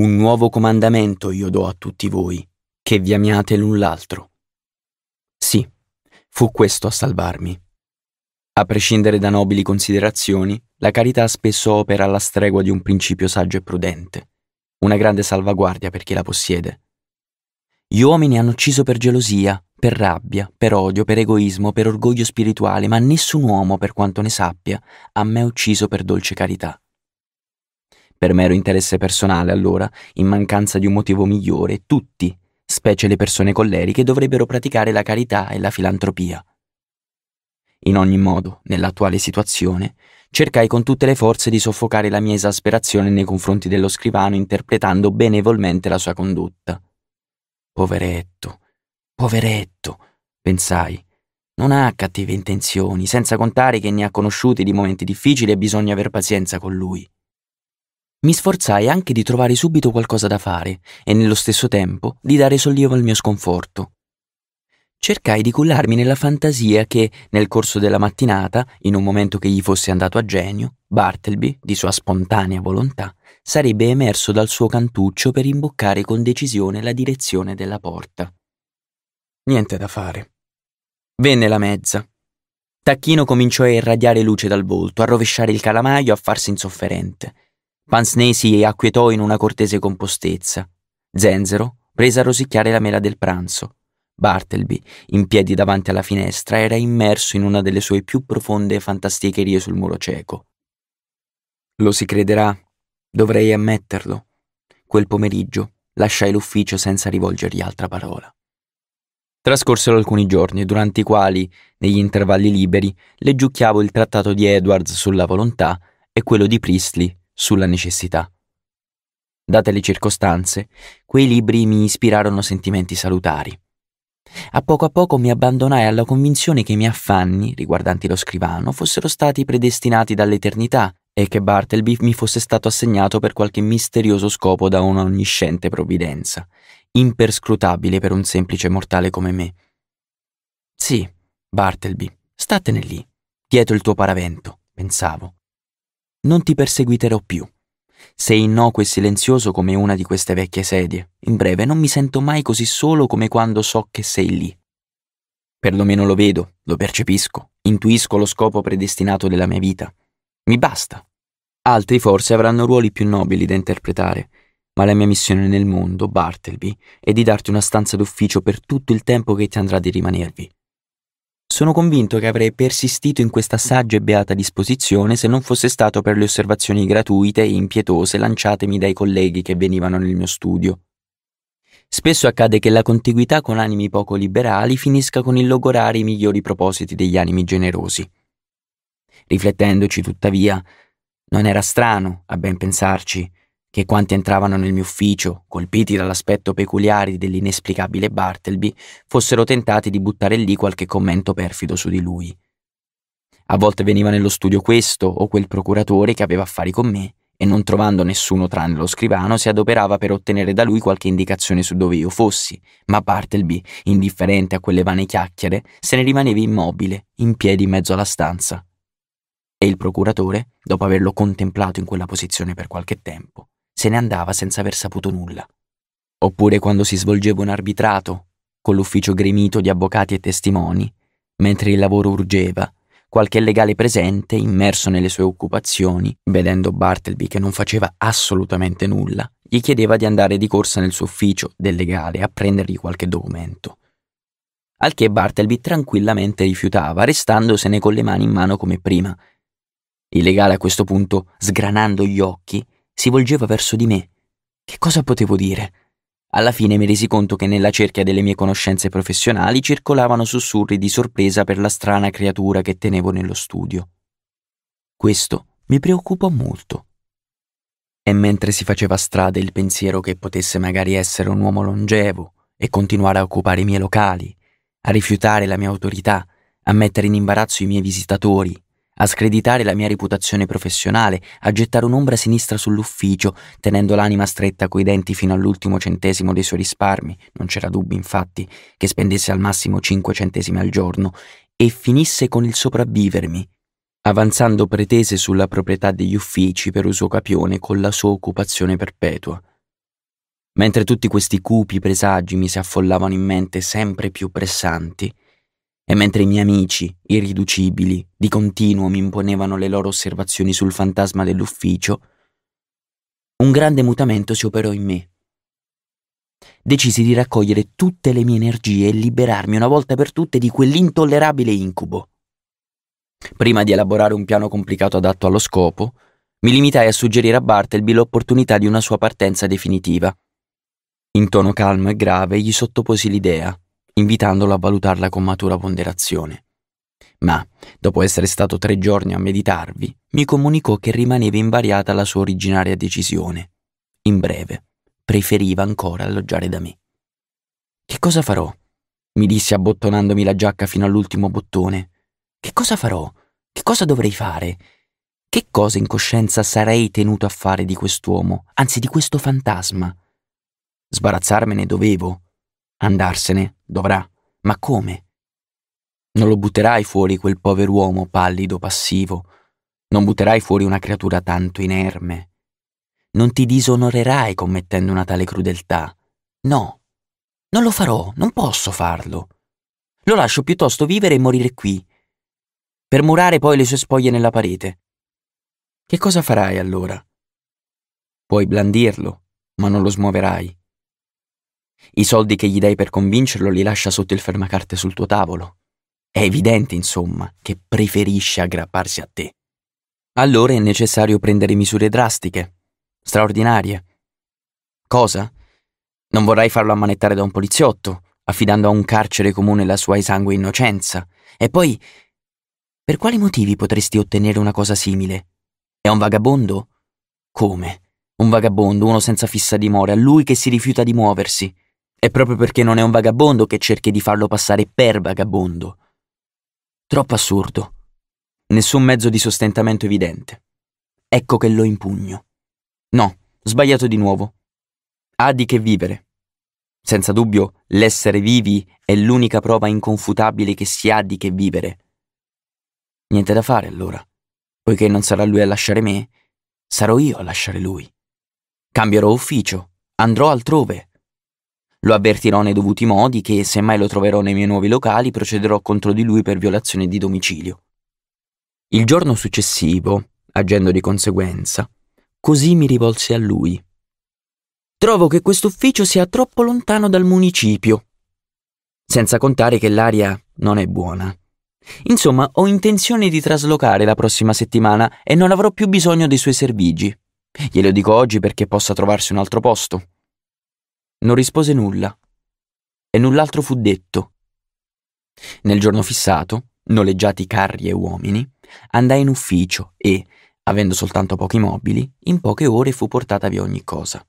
Un nuovo comandamento io do a tutti voi, che vi amiate l'un l'altro. Sì, fu questo a salvarmi. A prescindere da nobili considerazioni, la carità spesso opera alla stregua di un principio saggio e prudente una grande salvaguardia per chi la possiede. Gli uomini hanno ucciso per gelosia, per rabbia, per odio, per egoismo, per orgoglio spirituale, ma nessun uomo, per quanto ne sappia, ha mai ucciso per dolce carità. Per mero interesse personale, allora, in mancanza di un motivo migliore, tutti, specie le persone colleriche, dovrebbero praticare la carità e la filantropia. In ogni modo, nell'attuale situazione, Cercai con tutte le forze di soffocare la mia esasperazione nei confronti dello scrivano interpretando benevolmente la sua condotta. Poveretto, poveretto, pensai. Non ha cattive intenzioni, senza contare che ne ha conosciuti di momenti difficili e bisogna aver pazienza con lui. Mi sforzai anche di trovare subito qualcosa da fare e nello stesso tempo di dare sollievo al mio sconforto. Cercai di cullarmi nella fantasia che, nel corso della mattinata, in un momento che gli fosse andato a genio, Bartleby, di sua spontanea volontà, sarebbe emerso dal suo cantuccio per imboccare con decisione la direzione della porta. Niente da fare. Venne la mezza. Tacchino cominciò a irradiare luce dal volto, a rovesciare il calamaio, a farsi insofferente. Pansney si acquietò in una cortese compostezza. Zenzero prese a rosicchiare la mela del pranzo. Bartleby, in piedi davanti alla finestra, era immerso in una delle sue più profonde fantasticherie sul muro cieco. Lo si crederà, dovrei ammetterlo. Quel pomeriggio lasciai l'ufficio senza rivolgergli altra parola. Trascorsero alcuni giorni, durante i quali, negli intervalli liberi, leggiucchiavo il trattato di Edwards sulla volontà e quello di Priestley sulla necessità. Date le circostanze, quei libri mi ispirarono sentimenti salutari. A poco a poco mi abbandonai alla convinzione che i miei affanni, riguardanti lo scrivano, fossero stati predestinati dall'eternità e che Bartleby mi fosse stato assegnato per qualche misterioso scopo da una onnisciente provvidenza, imperscrutabile per un semplice mortale come me. Sì, Bartleby, statene lì, dietro il tuo paravento, pensavo. Non ti perseguiterò più. Sei innocuo e silenzioso come una di queste vecchie sedie. In breve, non mi sento mai così solo come quando so che sei lì. Perlomeno lo vedo, lo percepisco, intuisco lo scopo predestinato della mia vita. Mi basta. Altri forse avranno ruoli più nobili da interpretare, ma la mia missione nel mondo, Bartleby, è di darti una stanza d'ufficio per tutto il tempo che ti andrà di rimanervi. Sono convinto che avrei persistito in questa saggia e beata disposizione se non fosse stato per le osservazioni gratuite e impietose lanciatemi dai colleghi che venivano nel mio studio. Spesso accade che la contiguità con animi poco liberali finisca con il logorare i migliori propositi degli animi generosi. Riflettendoci, tuttavia, non era strano, a ben pensarci, che quanti entravano nel mio ufficio, colpiti dall'aspetto peculiare dell'inesplicabile Bartleby, fossero tentati di buttare lì qualche commento perfido su di lui. A volte veniva nello studio questo o quel procuratore che aveva affari con me e non trovando nessuno tranne lo scrivano si adoperava per ottenere da lui qualche indicazione su dove io fossi, ma Bartleby, indifferente a quelle vane chiacchiere, se ne rimaneva immobile, in piedi in mezzo alla stanza. E il procuratore, dopo averlo contemplato in quella posizione per qualche tempo, se ne andava senza aver saputo nulla. Oppure quando si svolgeva un arbitrato, con l'ufficio gremito di avvocati e testimoni, mentre il lavoro urgeva, qualche legale presente, immerso nelle sue occupazioni, vedendo Bartleby che non faceva assolutamente nulla, gli chiedeva di andare di corsa nel suo ufficio del legale a prendergli qualche documento. Al che Bartleby tranquillamente rifiutava, restandosene con le mani in mano come prima. Il legale a questo punto, sgranando gli occhi, si volgeva verso di me. Che cosa potevo dire? Alla fine mi resi conto che nella cerchia delle mie conoscenze professionali circolavano sussurri di sorpresa per la strana creatura che tenevo nello studio. Questo mi preoccupò molto. E mentre si faceva strada il pensiero che potesse magari essere un uomo longevo e continuare a occupare i miei locali, a rifiutare la mia autorità, a mettere in imbarazzo i miei visitatori, a screditare la mia reputazione professionale, a gettare un'ombra sinistra sull'ufficio, tenendo l'anima stretta coi denti fino all'ultimo centesimo dei suoi risparmi, non c'era dubbio infatti che spendesse al massimo 5 centesimi al giorno, e finisse con il sopravvivermi, avanzando pretese sulla proprietà degli uffici per uso capione con la sua occupazione perpetua. Mentre tutti questi cupi presagi mi si affollavano in mente sempre più pressanti, e mentre i miei amici, irriducibili, di continuo mi imponevano le loro osservazioni sul fantasma dell'ufficio, un grande mutamento si operò in me. Decisi di raccogliere tutte le mie energie e liberarmi una volta per tutte di quell'intollerabile incubo. Prima di elaborare un piano complicato adatto allo scopo, mi limitai a suggerire a Bartleby l'opportunità di una sua partenza definitiva. In tono calmo e grave gli sottoposi l'idea invitandolo a valutarla con matura ponderazione. Ma, dopo essere stato tre giorni a meditarvi, mi comunicò che rimaneva invariata la sua originaria decisione. In breve, preferiva ancora alloggiare da me. Che cosa farò? mi disse abbottonandomi la giacca fino all'ultimo bottone. Che cosa farò? Che cosa dovrei fare? Che cosa in coscienza sarei tenuto a fare di quest'uomo, anzi di questo fantasma? Sbarazzarmene dovevo, Andarsene, dovrà. Ma come? Non lo butterai fuori quel povero uomo pallido, passivo. Non butterai fuori una creatura tanto inerme. Non ti disonorerai commettendo una tale crudeltà. No, non lo farò, non posso farlo. Lo lascio piuttosto vivere e morire qui, per murare poi le sue spoglie nella parete. Che cosa farai allora? Puoi blandirlo, ma non lo smuoverai. I soldi che gli dai per convincerlo li lascia sotto il fermacarte sul tuo tavolo. È evidente, insomma, che preferisce aggrapparsi a te. Allora è necessario prendere misure drastiche, straordinarie. Cosa? Non vorrai farlo ammanettare da un poliziotto, affidando a un carcere comune la sua esangue innocenza. E poi, per quali motivi potresti ottenere una cosa simile? È un vagabondo? Come? Un vagabondo, uno senza fissa dimora, lui che si rifiuta di muoversi. È proprio perché non è un vagabondo che cerchi di farlo passare per vagabondo. Troppo assurdo. Nessun mezzo di sostentamento evidente. Ecco che lo impugno. No, sbagliato di nuovo. Ha di che vivere. Senza dubbio, l'essere vivi è l'unica prova inconfutabile che si ha di che vivere. Niente da fare allora. Poiché non sarà lui a lasciare me, sarò io a lasciare lui. Cambierò ufficio, andrò altrove, lo avvertirò nei dovuti modi che, se mai lo troverò nei miei nuovi locali, procederò contro di lui per violazione di domicilio. Il giorno successivo, agendo di conseguenza, così mi rivolsi a lui. Trovo che quest'ufficio sia troppo lontano dal municipio. Senza contare che l'aria non è buona. Insomma, ho intenzione di traslocare la prossima settimana e non avrò più bisogno dei suoi servigi. Glielo dico oggi perché possa trovarsi un altro posto. Non rispose nulla. E null'altro fu detto. Nel giorno fissato, noleggiati carri e uomini, andai in ufficio e, avendo soltanto pochi mobili, in poche ore fu portata via ogni cosa.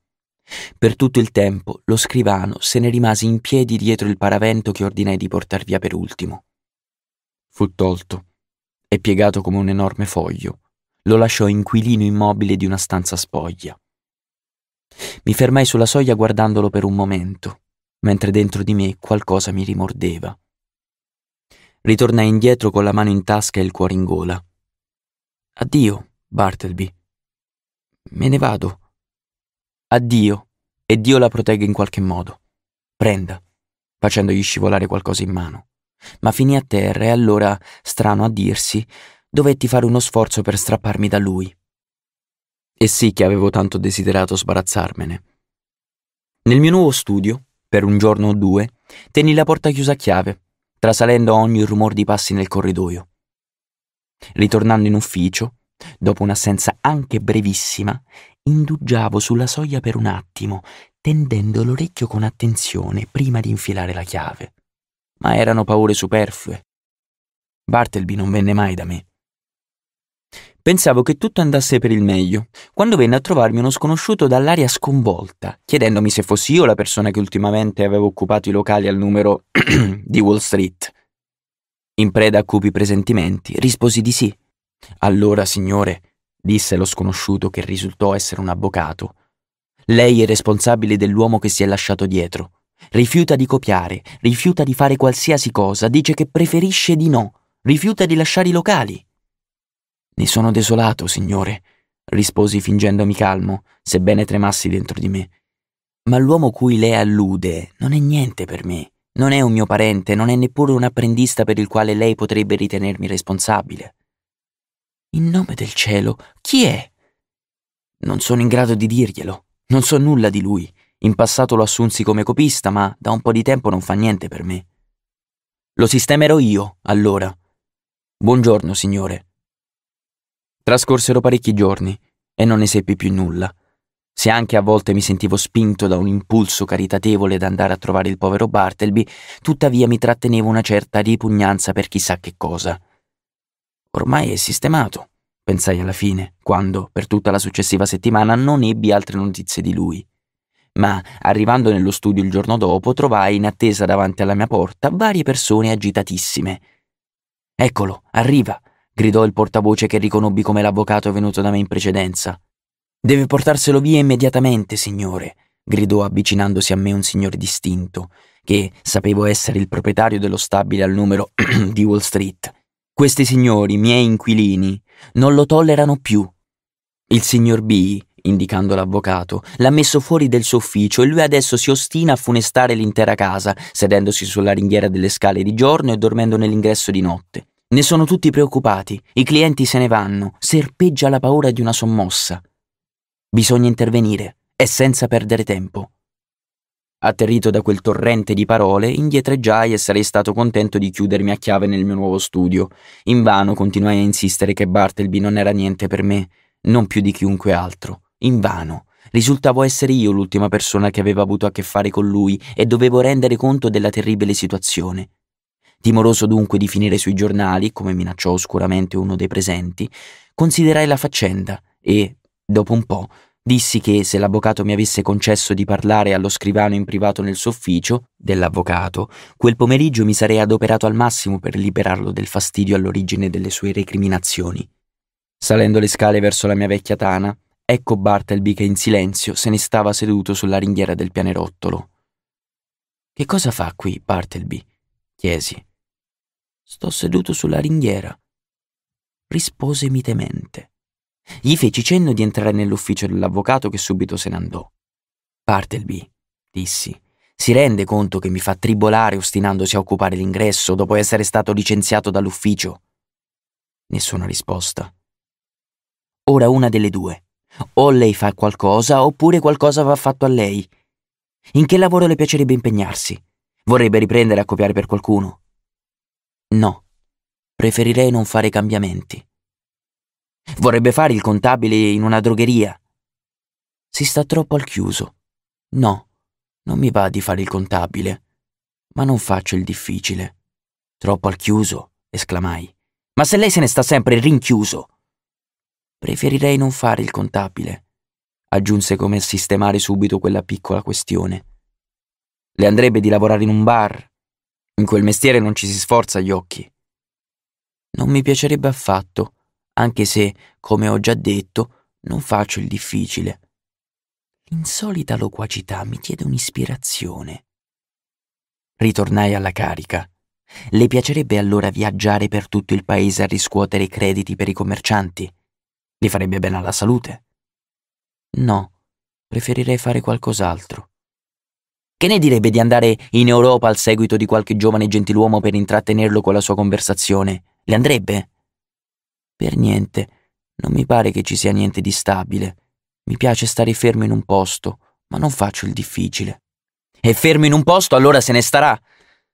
Per tutto il tempo lo scrivano se ne rimase in piedi dietro il paravento che ordinai di portar via per ultimo. Fu tolto e piegato come un enorme foglio, lo lasciò inquilino immobile di una stanza spoglia. Mi fermai sulla soglia guardandolo per un momento, mentre dentro di me qualcosa mi rimordeva. Ritornai indietro con la mano in tasca e il cuore in gola. Addio, Bartleby. Me ne vado. Addio, e Dio la protegga in qualche modo. Prenda, facendogli scivolare qualcosa in mano. Ma finì a terra e allora, strano a dirsi, dovetti fare uno sforzo per strapparmi da lui. E sì che avevo tanto desiderato sbarazzarmene. Nel mio nuovo studio, per un giorno o due, tenni la porta chiusa a chiave, trasalendo ogni rumor di passi nel corridoio. Ritornando in ufficio, dopo un'assenza anche brevissima, indugiavo sulla soglia per un attimo, tendendo l'orecchio con attenzione prima di infilare la chiave. Ma erano paure superflue. Bartleby non venne mai da me. Pensavo che tutto andasse per il meglio, quando venne a trovarmi uno sconosciuto dall'aria sconvolta, chiedendomi se fossi io la persona che ultimamente avevo occupato i locali al numero di Wall Street. In preda a cupi presentimenti, risposi di sì. Allora, signore, disse lo sconosciuto che risultò essere un avvocato, lei è responsabile dell'uomo che si è lasciato dietro. Rifiuta di copiare, rifiuta di fare qualsiasi cosa, dice che preferisce di no, rifiuta di lasciare i locali. Ne sono desolato, signore, risposi fingendomi calmo, sebbene tremassi dentro di me. Ma l'uomo cui lei allude non è niente per me. Non è un mio parente, non è neppure un apprendista per il quale lei potrebbe ritenermi responsabile. In nome del cielo, chi è? Non sono in grado di dirglielo. Non so nulla di lui. In passato lo assunsi come copista, ma da un po' di tempo non fa niente per me. Lo sistemerò io, allora. Buongiorno, signore. Trascorsero parecchi giorni e non ne seppi più nulla. Se anche a volte mi sentivo spinto da un impulso caritatevole ad andare a trovare il povero Bartleby, tuttavia mi trattenevo una certa ripugnanza per chissà che cosa. Ormai è sistemato, pensai alla fine, quando, per tutta la successiva settimana, non ebbi altre notizie di lui. Ma, arrivando nello studio il giorno dopo, trovai in attesa davanti alla mia porta varie persone agitatissime. Eccolo, arriva, gridò il portavoce che riconobbi come l'avvocato venuto da me in precedenza. Deve portarselo via immediatamente, signore, gridò avvicinandosi a me un signore distinto, che sapevo essere il proprietario dello stabile al numero di Wall Street. Questi signori, miei inquilini, non lo tollerano più. Il signor B, indicando l'avvocato, l'ha messo fuori del suo ufficio e lui adesso si ostina a funestare l'intera casa, sedendosi sulla ringhiera delle scale di giorno e dormendo nell'ingresso di notte. Ne sono tutti preoccupati, i clienti se ne vanno, serpeggia la paura di una sommossa. Bisogna intervenire, e senza perdere tempo. Atterrito da quel torrente di parole, indietreggiai e sarei stato contento di chiudermi a chiave nel mio nuovo studio. Invano continuai a insistere che Bartleby non era niente per me, non più di chiunque altro. Invano. Risultavo essere io l'ultima persona che aveva avuto a che fare con lui e dovevo rendere conto della terribile situazione. Timoroso dunque di finire sui giornali, come minacciò oscuramente uno dei presenti, considerai la faccenda e, dopo un po', dissi che se l'avvocato mi avesse concesso di parlare allo scrivano in privato nel suo ufficio, dell'avvocato, quel pomeriggio mi sarei adoperato al massimo per liberarlo del fastidio all'origine delle sue recriminazioni. Salendo le scale verso la mia vecchia tana, ecco Bartleby che in silenzio se ne stava seduto sulla ringhiera del pianerottolo. Che cosa fa qui, Bartleby? chiesi. Sto seduto sulla ringhiera, rispose mitemente. Gli feci cenno di entrare nell'ufficio dell'avvocato che subito se ne andò. Bartleby, dissi, si rende conto che mi fa tribolare ostinandosi a occupare l'ingresso dopo essere stato licenziato dall'ufficio? Nessuna risposta. Ora una delle due. O lei fa qualcosa oppure qualcosa va fatto a lei. In che lavoro le piacerebbe impegnarsi? Vorrebbe riprendere a copiare per qualcuno? No, preferirei non fare cambiamenti. Vorrebbe fare il contabile in una drogheria. Si sta troppo al chiuso. No, non mi va di fare il contabile, ma non faccio il difficile. Troppo al chiuso, esclamai. Ma se lei se ne sta sempre rinchiuso. Preferirei non fare il contabile, aggiunse come sistemare subito quella piccola questione. Le andrebbe di lavorare in un bar, in quel mestiere non ci si sforza gli occhi. Non mi piacerebbe affatto, anche se, come ho già detto, non faccio il difficile. L'insolita loquacità mi chiede un'ispirazione. Ritornai alla carica. Le piacerebbe allora viaggiare per tutto il paese a riscuotere i crediti per i commercianti? Li farebbe bene alla salute? No, preferirei fare qualcos'altro. Che ne direbbe di andare in Europa al seguito di qualche giovane gentiluomo per intrattenerlo con la sua conversazione? Le andrebbe? Per niente. Non mi pare che ci sia niente di stabile. Mi piace stare fermo in un posto, ma non faccio il difficile. E fermo in un posto allora se ne starà!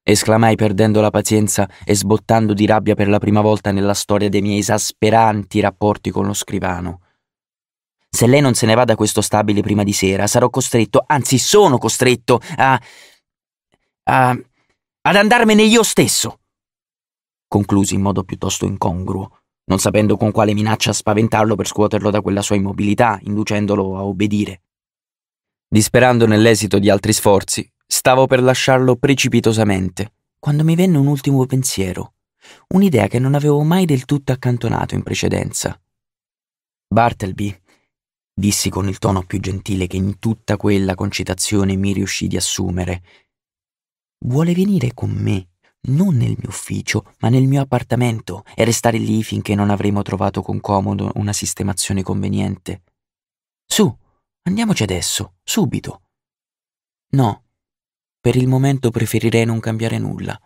esclamai perdendo la pazienza e sbottando di rabbia per la prima volta nella storia dei miei esasperanti rapporti con lo scrivano. Se lei non se ne va da questo stabile prima di sera, sarò costretto, anzi sono costretto, a... a... ad andarmene io stesso. Conclusi in modo piuttosto incongruo, non sapendo con quale minaccia spaventarlo per scuoterlo da quella sua immobilità, inducendolo a obbedire. Disperando nell'esito di altri sforzi, stavo per lasciarlo precipitosamente, quando mi venne un ultimo pensiero, un'idea che non avevo mai del tutto accantonato in precedenza. Bartleby, dissi con il tono più gentile che in tutta quella concitazione mi riuscì di assumere. Vuole venire con me, non nel mio ufficio, ma nel mio appartamento e restare lì finché non avremo trovato con comodo una sistemazione conveniente. Su, andiamoci adesso, subito. No, per il momento preferirei non cambiare nulla.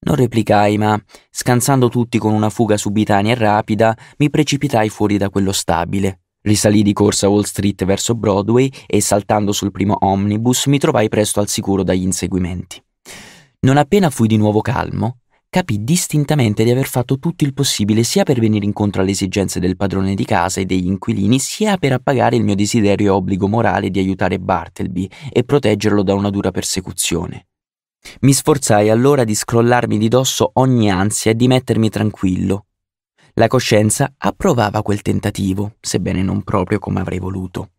Non replicai, ma, scansando tutti con una fuga subitanea e rapida, mi precipitai fuori da quello stabile, Risalì di corsa Wall Street verso Broadway e saltando sul primo omnibus mi trovai presto al sicuro dagli inseguimenti. Non appena fui di nuovo calmo, capì distintamente di aver fatto tutto il possibile sia per venire incontro alle esigenze del padrone di casa e degli inquilini, sia per appagare il mio desiderio e obbligo morale di aiutare Bartleby e proteggerlo da una dura persecuzione. Mi sforzai allora di scrollarmi di dosso ogni ansia e di mettermi tranquillo, la coscienza approvava quel tentativo, sebbene non proprio come avrei voluto.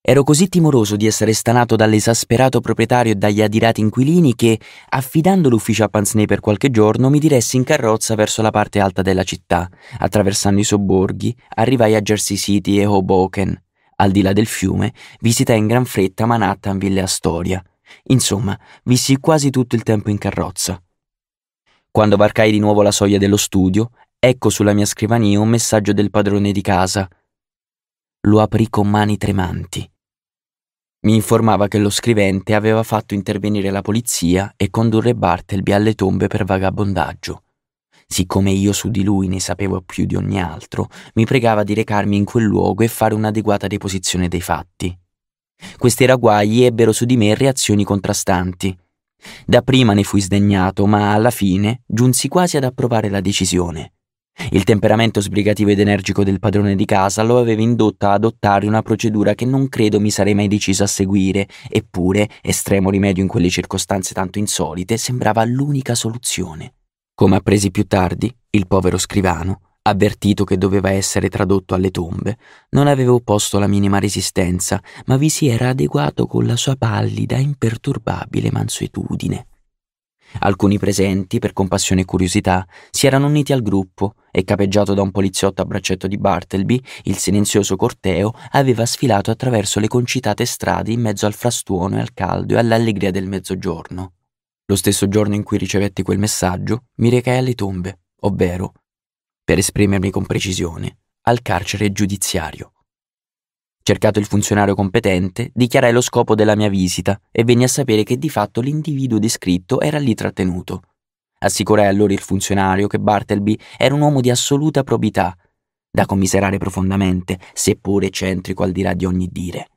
Ero così timoroso di essere stanato dall'esasperato proprietario e dagli adirati inquilini che, affidando l'ufficio a Pansney per qualche giorno, mi diressi in carrozza verso la parte alta della città. Attraversando i sobborghi, arrivai a Jersey City e Hoboken. Al di là del fiume, visitai in gran fretta Manhattanville e Astoria. Insomma, vissi quasi tutto il tempo in carrozza. Quando varcai di nuovo la soglia dello studio, ecco sulla mia scrivania un messaggio del padrone di casa. Lo aprì con mani tremanti. Mi informava che lo scrivente aveva fatto intervenire la polizia e condurre Bartleby alle tombe per vagabondaggio. Siccome io su di lui ne sapevo più di ogni altro, mi pregava di recarmi in quel luogo e fare un'adeguata deposizione dei fatti. Questi ragguagli ebbero su di me reazioni contrastanti. Dapprima ne fui sdegnato, ma alla fine giunsi quasi ad approvare la decisione. Il temperamento sbrigativo ed energico del padrone di casa lo aveva indotto a adottare una procedura che non credo mi sarei mai decisa a seguire, eppure, estremo rimedio in quelle circostanze tanto insolite, sembrava l'unica soluzione. Come appresi più tardi, il povero scrivano, avvertito che doveva essere tradotto alle tombe, non aveva opposto la minima resistenza, ma vi si era adeguato con la sua pallida, imperturbabile mansuetudine. Alcuni presenti, per compassione e curiosità, si erano uniti al gruppo e, capeggiato da un poliziotto a braccetto di Bartleby, il silenzioso corteo aveva sfilato attraverso le concitate strade in mezzo al frastuono e al caldo e all'allegria del mezzogiorno. Lo stesso giorno in cui ricevetti quel messaggio, mi recai alle tombe, ovvero, per esprimermi con precisione, al carcere giudiziario. Cercato il funzionario competente, dichiarai lo scopo della mia visita e venni a sapere che di fatto l'individuo descritto era lì trattenuto. Assicurai allora il funzionario che Bartleby era un uomo di assoluta probità, da commiserare profondamente, seppure eccentrico al di là di ogni dire.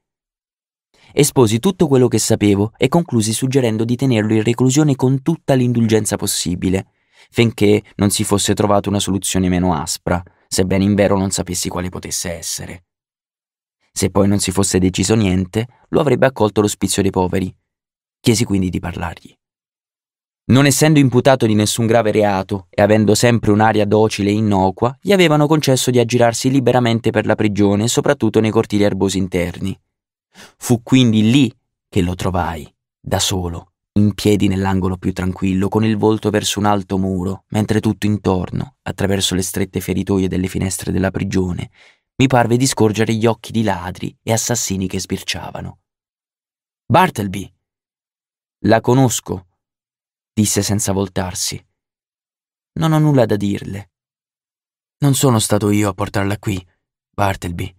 Esposi tutto quello che sapevo e conclusi suggerendo di tenerlo in reclusione con tutta l'indulgenza possibile, finché non si fosse trovata una soluzione meno aspra, sebbene in vero non sapessi quale potesse essere. Se poi non si fosse deciso niente, lo avrebbe accolto l'ospizio dei poveri. Chiesi quindi di parlargli. Non essendo imputato di nessun grave reato e avendo sempre un'aria docile e innocua, gli avevano concesso di aggirarsi liberamente per la prigione, e soprattutto nei cortili erbosi interni. Fu quindi lì che lo trovai, da solo, in piedi nell'angolo più tranquillo, con il volto verso un alto muro, mentre tutto intorno, attraverso le strette feritoie delle finestre della prigione, mi parve di scorgere gli occhi di ladri e assassini che sbirciavano. Bartleby! La conosco, disse senza voltarsi. Non ho nulla da dirle. Non sono stato io a portarla qui, Bartleby,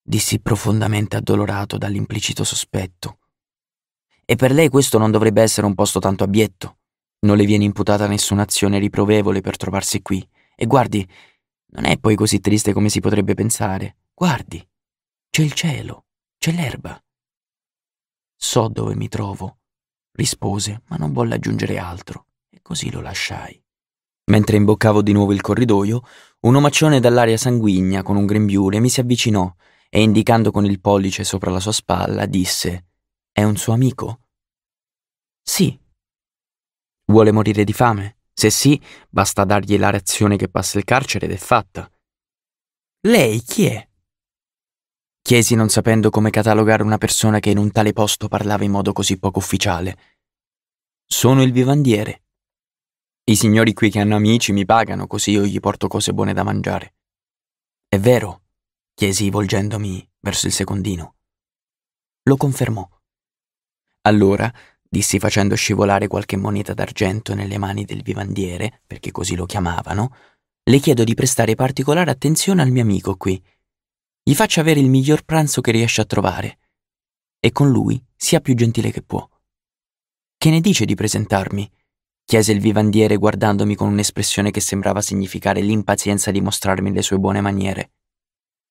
dissi profondamente addolorato dall'implicito sospetto. E per lei questo non dovrebbe essere un posto tanto abietto. Non le viene imputata nessuna azione riprovevole per trovarsi qui. E guardi, non è poi così triste come si potrebbe pensare. Guardi, c'è il cielo, c'è l'erba. So dove mi trovo, rispose, ma non volle aggiungere altro, e così lo lasciai. Mentre imboccavo di nuovo il corridoio, un omaccione dall'aria sanguigna con un grembiule mi si avvicinò e indicando con il pollice sopra la sua spalla disse È un suo amico? Sì. Vuole morire di fame? Se sì, basta dargli la reazione che passa il carcere ed è fatta. Lei chi è? Chiesi non sapendo come catalogare una persona che in un tale posto parlava in modo così poco ufficiale. Sono il vivandiere. I signori qui che hanno amici mi pagano così io gli porto cose buone da mangiare. È vero? chiesi volgendomi verso il secondino. Lo confermò. Allora dissi facendo scivolare qualche moneta d'argento nelle mani del vivandiere, perché così lo chiamavano, le chiedo di prestare particolare attenzione al mio amico qui. Gli faccia avere il miglior pranzo che riesce a trovare. E con lui sia più gentile che può. Che ne dice di presentarmi? chiese il vivandiere guardandomi con un'espressione che sembrava significare l'impazienza di mostrarmi le sue buone maniere.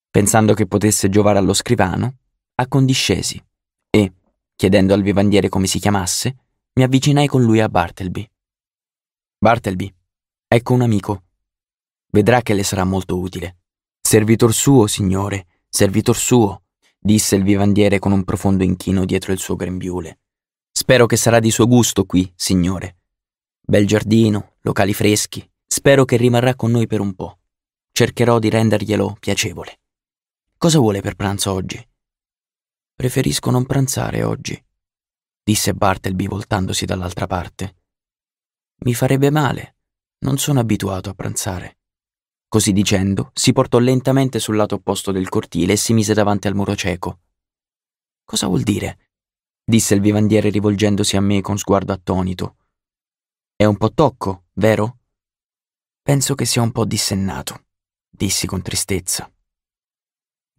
Pensando che potesse giovare allo scrivano, accondiscesi Chiedendo al vivandiere come si chiamasse, mi avvicinai con lui a Bartleby. Bartleby, ecco un amico. Vedrà che le sarà molto utile. Servitor suo, signore, servitor suo, disse il vivandiere con un profondo inchino dietro il suo grembiule. Spero che sarà di suo gusto qui, signore. Bel giardino, locali freschi. Spero che rimarrà con noi per un po'. Cercherò di renderglielo piacevole. Cosa vuole per pranzo oggi? Preferisco non pranzare oggi, disse Bartleby voltandosi dall'altra parte. Mi farebbe male, non sono abituato a pranzare. Così dicendo, si portò lentamente sul lato opposto del cortile e si mise davanti al muro cieco. Cosa vuol dire? disse il vivandiere rivolgendosi a me con sguardo attonito. È un po' tocco, vero? Penso che sia un po' dissennato, dissi con tristezza.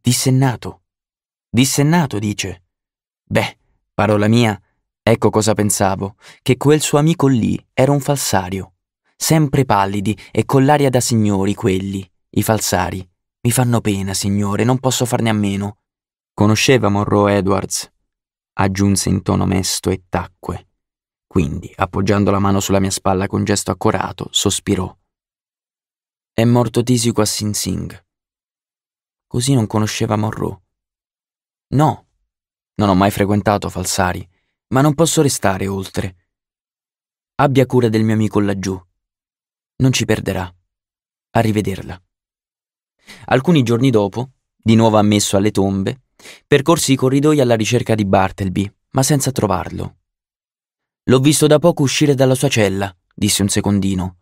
Dissennato? Dissennato, dice. Beh, parola mia, ecco cosa pensavo, che quel suo amico lì era un falsario. Sempre pallidi e con l'aria da signori quelli, i falsari. Mi fanno pena, signore, non posso farne a meno. Conosceva Monroe Edwards, aggiunse in tono mesto e tacque. Quindi, appoggiando la mano sulla mia spalla con gesto accorato, sospirò. È morto tisico a Sing Sing. Così non conosceva Monroe. No, non ho mai frequentato Falsari, ma non posso restare oltre. Abbia cura del mio amico laggiù. Non ci perderà. Arrivederla. Alcuni giorni dopo, di nuovo ammesso alle tombe, percorsi i corridoi alla ricerca di Bartleby, ma senza trovarlo. L'ho visto da poco uscire dalla sua cella, disse un secondino.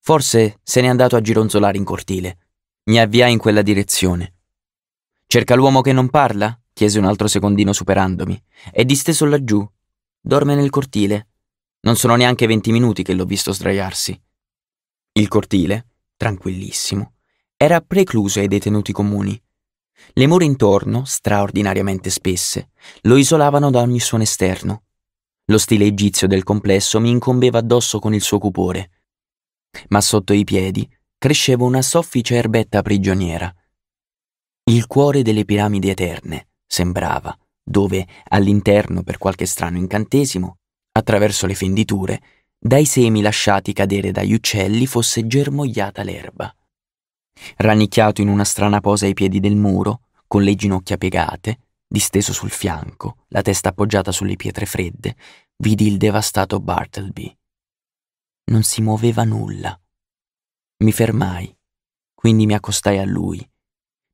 Forse se n'è andato a gironzolare in cortile. Mi avviai in quella direzione. Cerca l'uomo che non parla? chiese un altro secondino superandomi. È disteso laggiù. Dorme nel cortile. Non sono neanche venti minuti che l'ho visto sdraiarsi. Il cortile, tranquillissimo, era precluso ai detenuti comuni. Le mura intorno, straordinariamente spesse, lo isolavano da ogni suono esterno. Lo stile egizio del complesso mi incombeva addosso con il suo cupore. Ma sotto i piedi cresceva una soffice erbetta prigioniera. Il cuore delle piramidi eterne sembrava, dove all'interno, per qualche strano incantesimo, attraverso le fenditure, dai semi lasciati cadere dagli uccelli fosse germogliata l'erba. Rannicchiato in una strana posa ai piedi del muro, con le ginocchia piegate, disteso sul fianco, la testa appoggiata sulle pietre fredde, vidi il devastato Bartleby. Non si muoveva nulla. Mi fermai, quindi mi accostai a lui,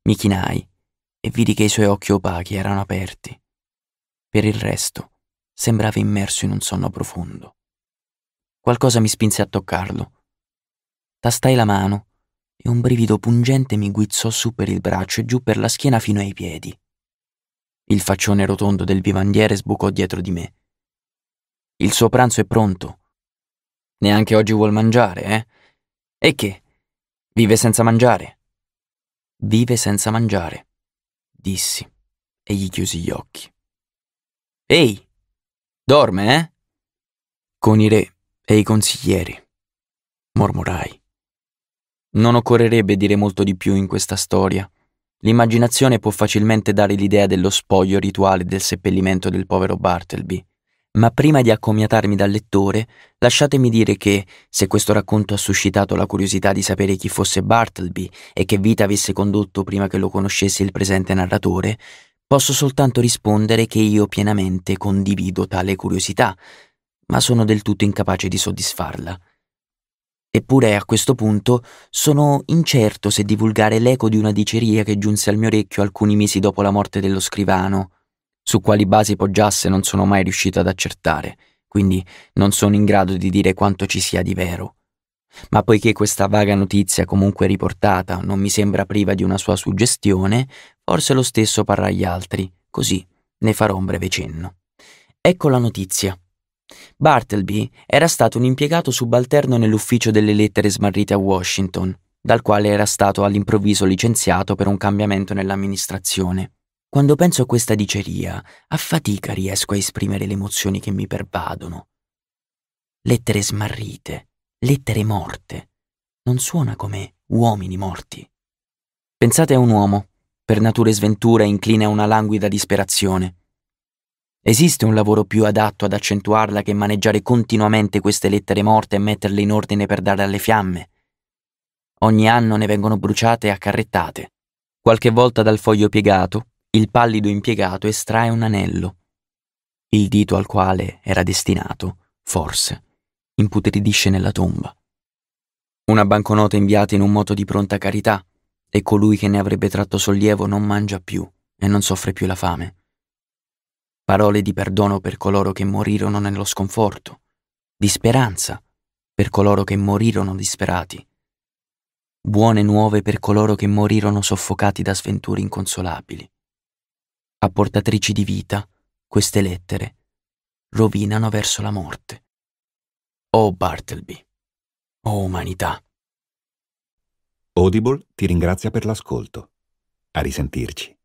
mi chinai e vidi che i suoi occhi opachi erano aperti. Per il resto, sembrava immerso in un sonno profondo. Qualcosa mi spinse a toccarlo. Tastai la mano e un brivido pungente mi guizzò su per il braccio e giù per la schiena fino ai piedi. Il faccione rotondo del vivandiere sbucò dietro di me. Il suo pranzo è pronto. Neanche oggi vuol mangiare, eh? E che? Vive senza mangiare. Vive senza mangiare dissi, e gli chiusi gli occhi. Ehi, dorme, eh? Con i re e i consiglieri, mormorai. Non occorrerebbe dire molto di più in questa storia. L'immaginazione può facilmente dare l'idea dello spoglio rituale del seppellimento del povero Bartleby. Ma prima di accomiatarmi dal lettore, lasciatemi dire che, se questo racconto ha suscitato la curiosità di sapere chi fosse Bartleby e che vita avesse condotto prima che lo conoscesse il presente narratore, posso soltanto rispondere che io pienamente condivido tale curiosità, ma sono del tutto incapace di soddisfarla. Eppure a questo punto sono incerto se divulgare l'eco di una diceria che giunse al mio orecchio alcuni mesi dopo la morte dello scrivano, su quali basi poggiasse non sono mai riuscito ad accertare, quindi non sono in grado di dire quanto ci sia di vero. Ma poiché questa vaga notizia comunque riportata non mi sembra priva di una sua suggestione, forse lo stesso parrà agli altri, così ne farò un breve cenno. Ecco la notizia. Bartleby era stato un impiegato subalterno nell'ufficio delle lettere smarrite a Washington, dal quale era stato all'improvviso licenziato per un cambiamento nell'amministrazione. Quando penso a questa diceria, a fatica riesco a esprimere le emozioni che mi pervadono. Lettere smarrite, lettere morte. Non suona come uomini morti. Pensate a un uomo, per natura e sventura incline a una languida disperazione. Esiste un lavoro più adatto ad accentuarla che maneggiare continuamente queste lettere morte e metterle in ordine per darle alle fiamme? Ogni anno ne vengono bruciate e accarrettate, qualche volta dal foglio piegato, il pallido impiegato estrae un anello, il dito al quale era destinato, forse, imputridisce nella tomba. Una banconota inviata in un moto di pronta carità e colui che ne avrebbe tratto sollievo non mangia più e non soffre più la fame. Parole di perdono per coloro che morirono nello sconforto, di speranza per coloro che morirono disperati, buone nuove per coloro che morirono soffocati da sventure inconsolabili a portatrici di vita, queste lettere rovinano verso la morte. Oh Bartleby, oh umanità. Audible ti ringrazia per l'ascolto. A risentirci.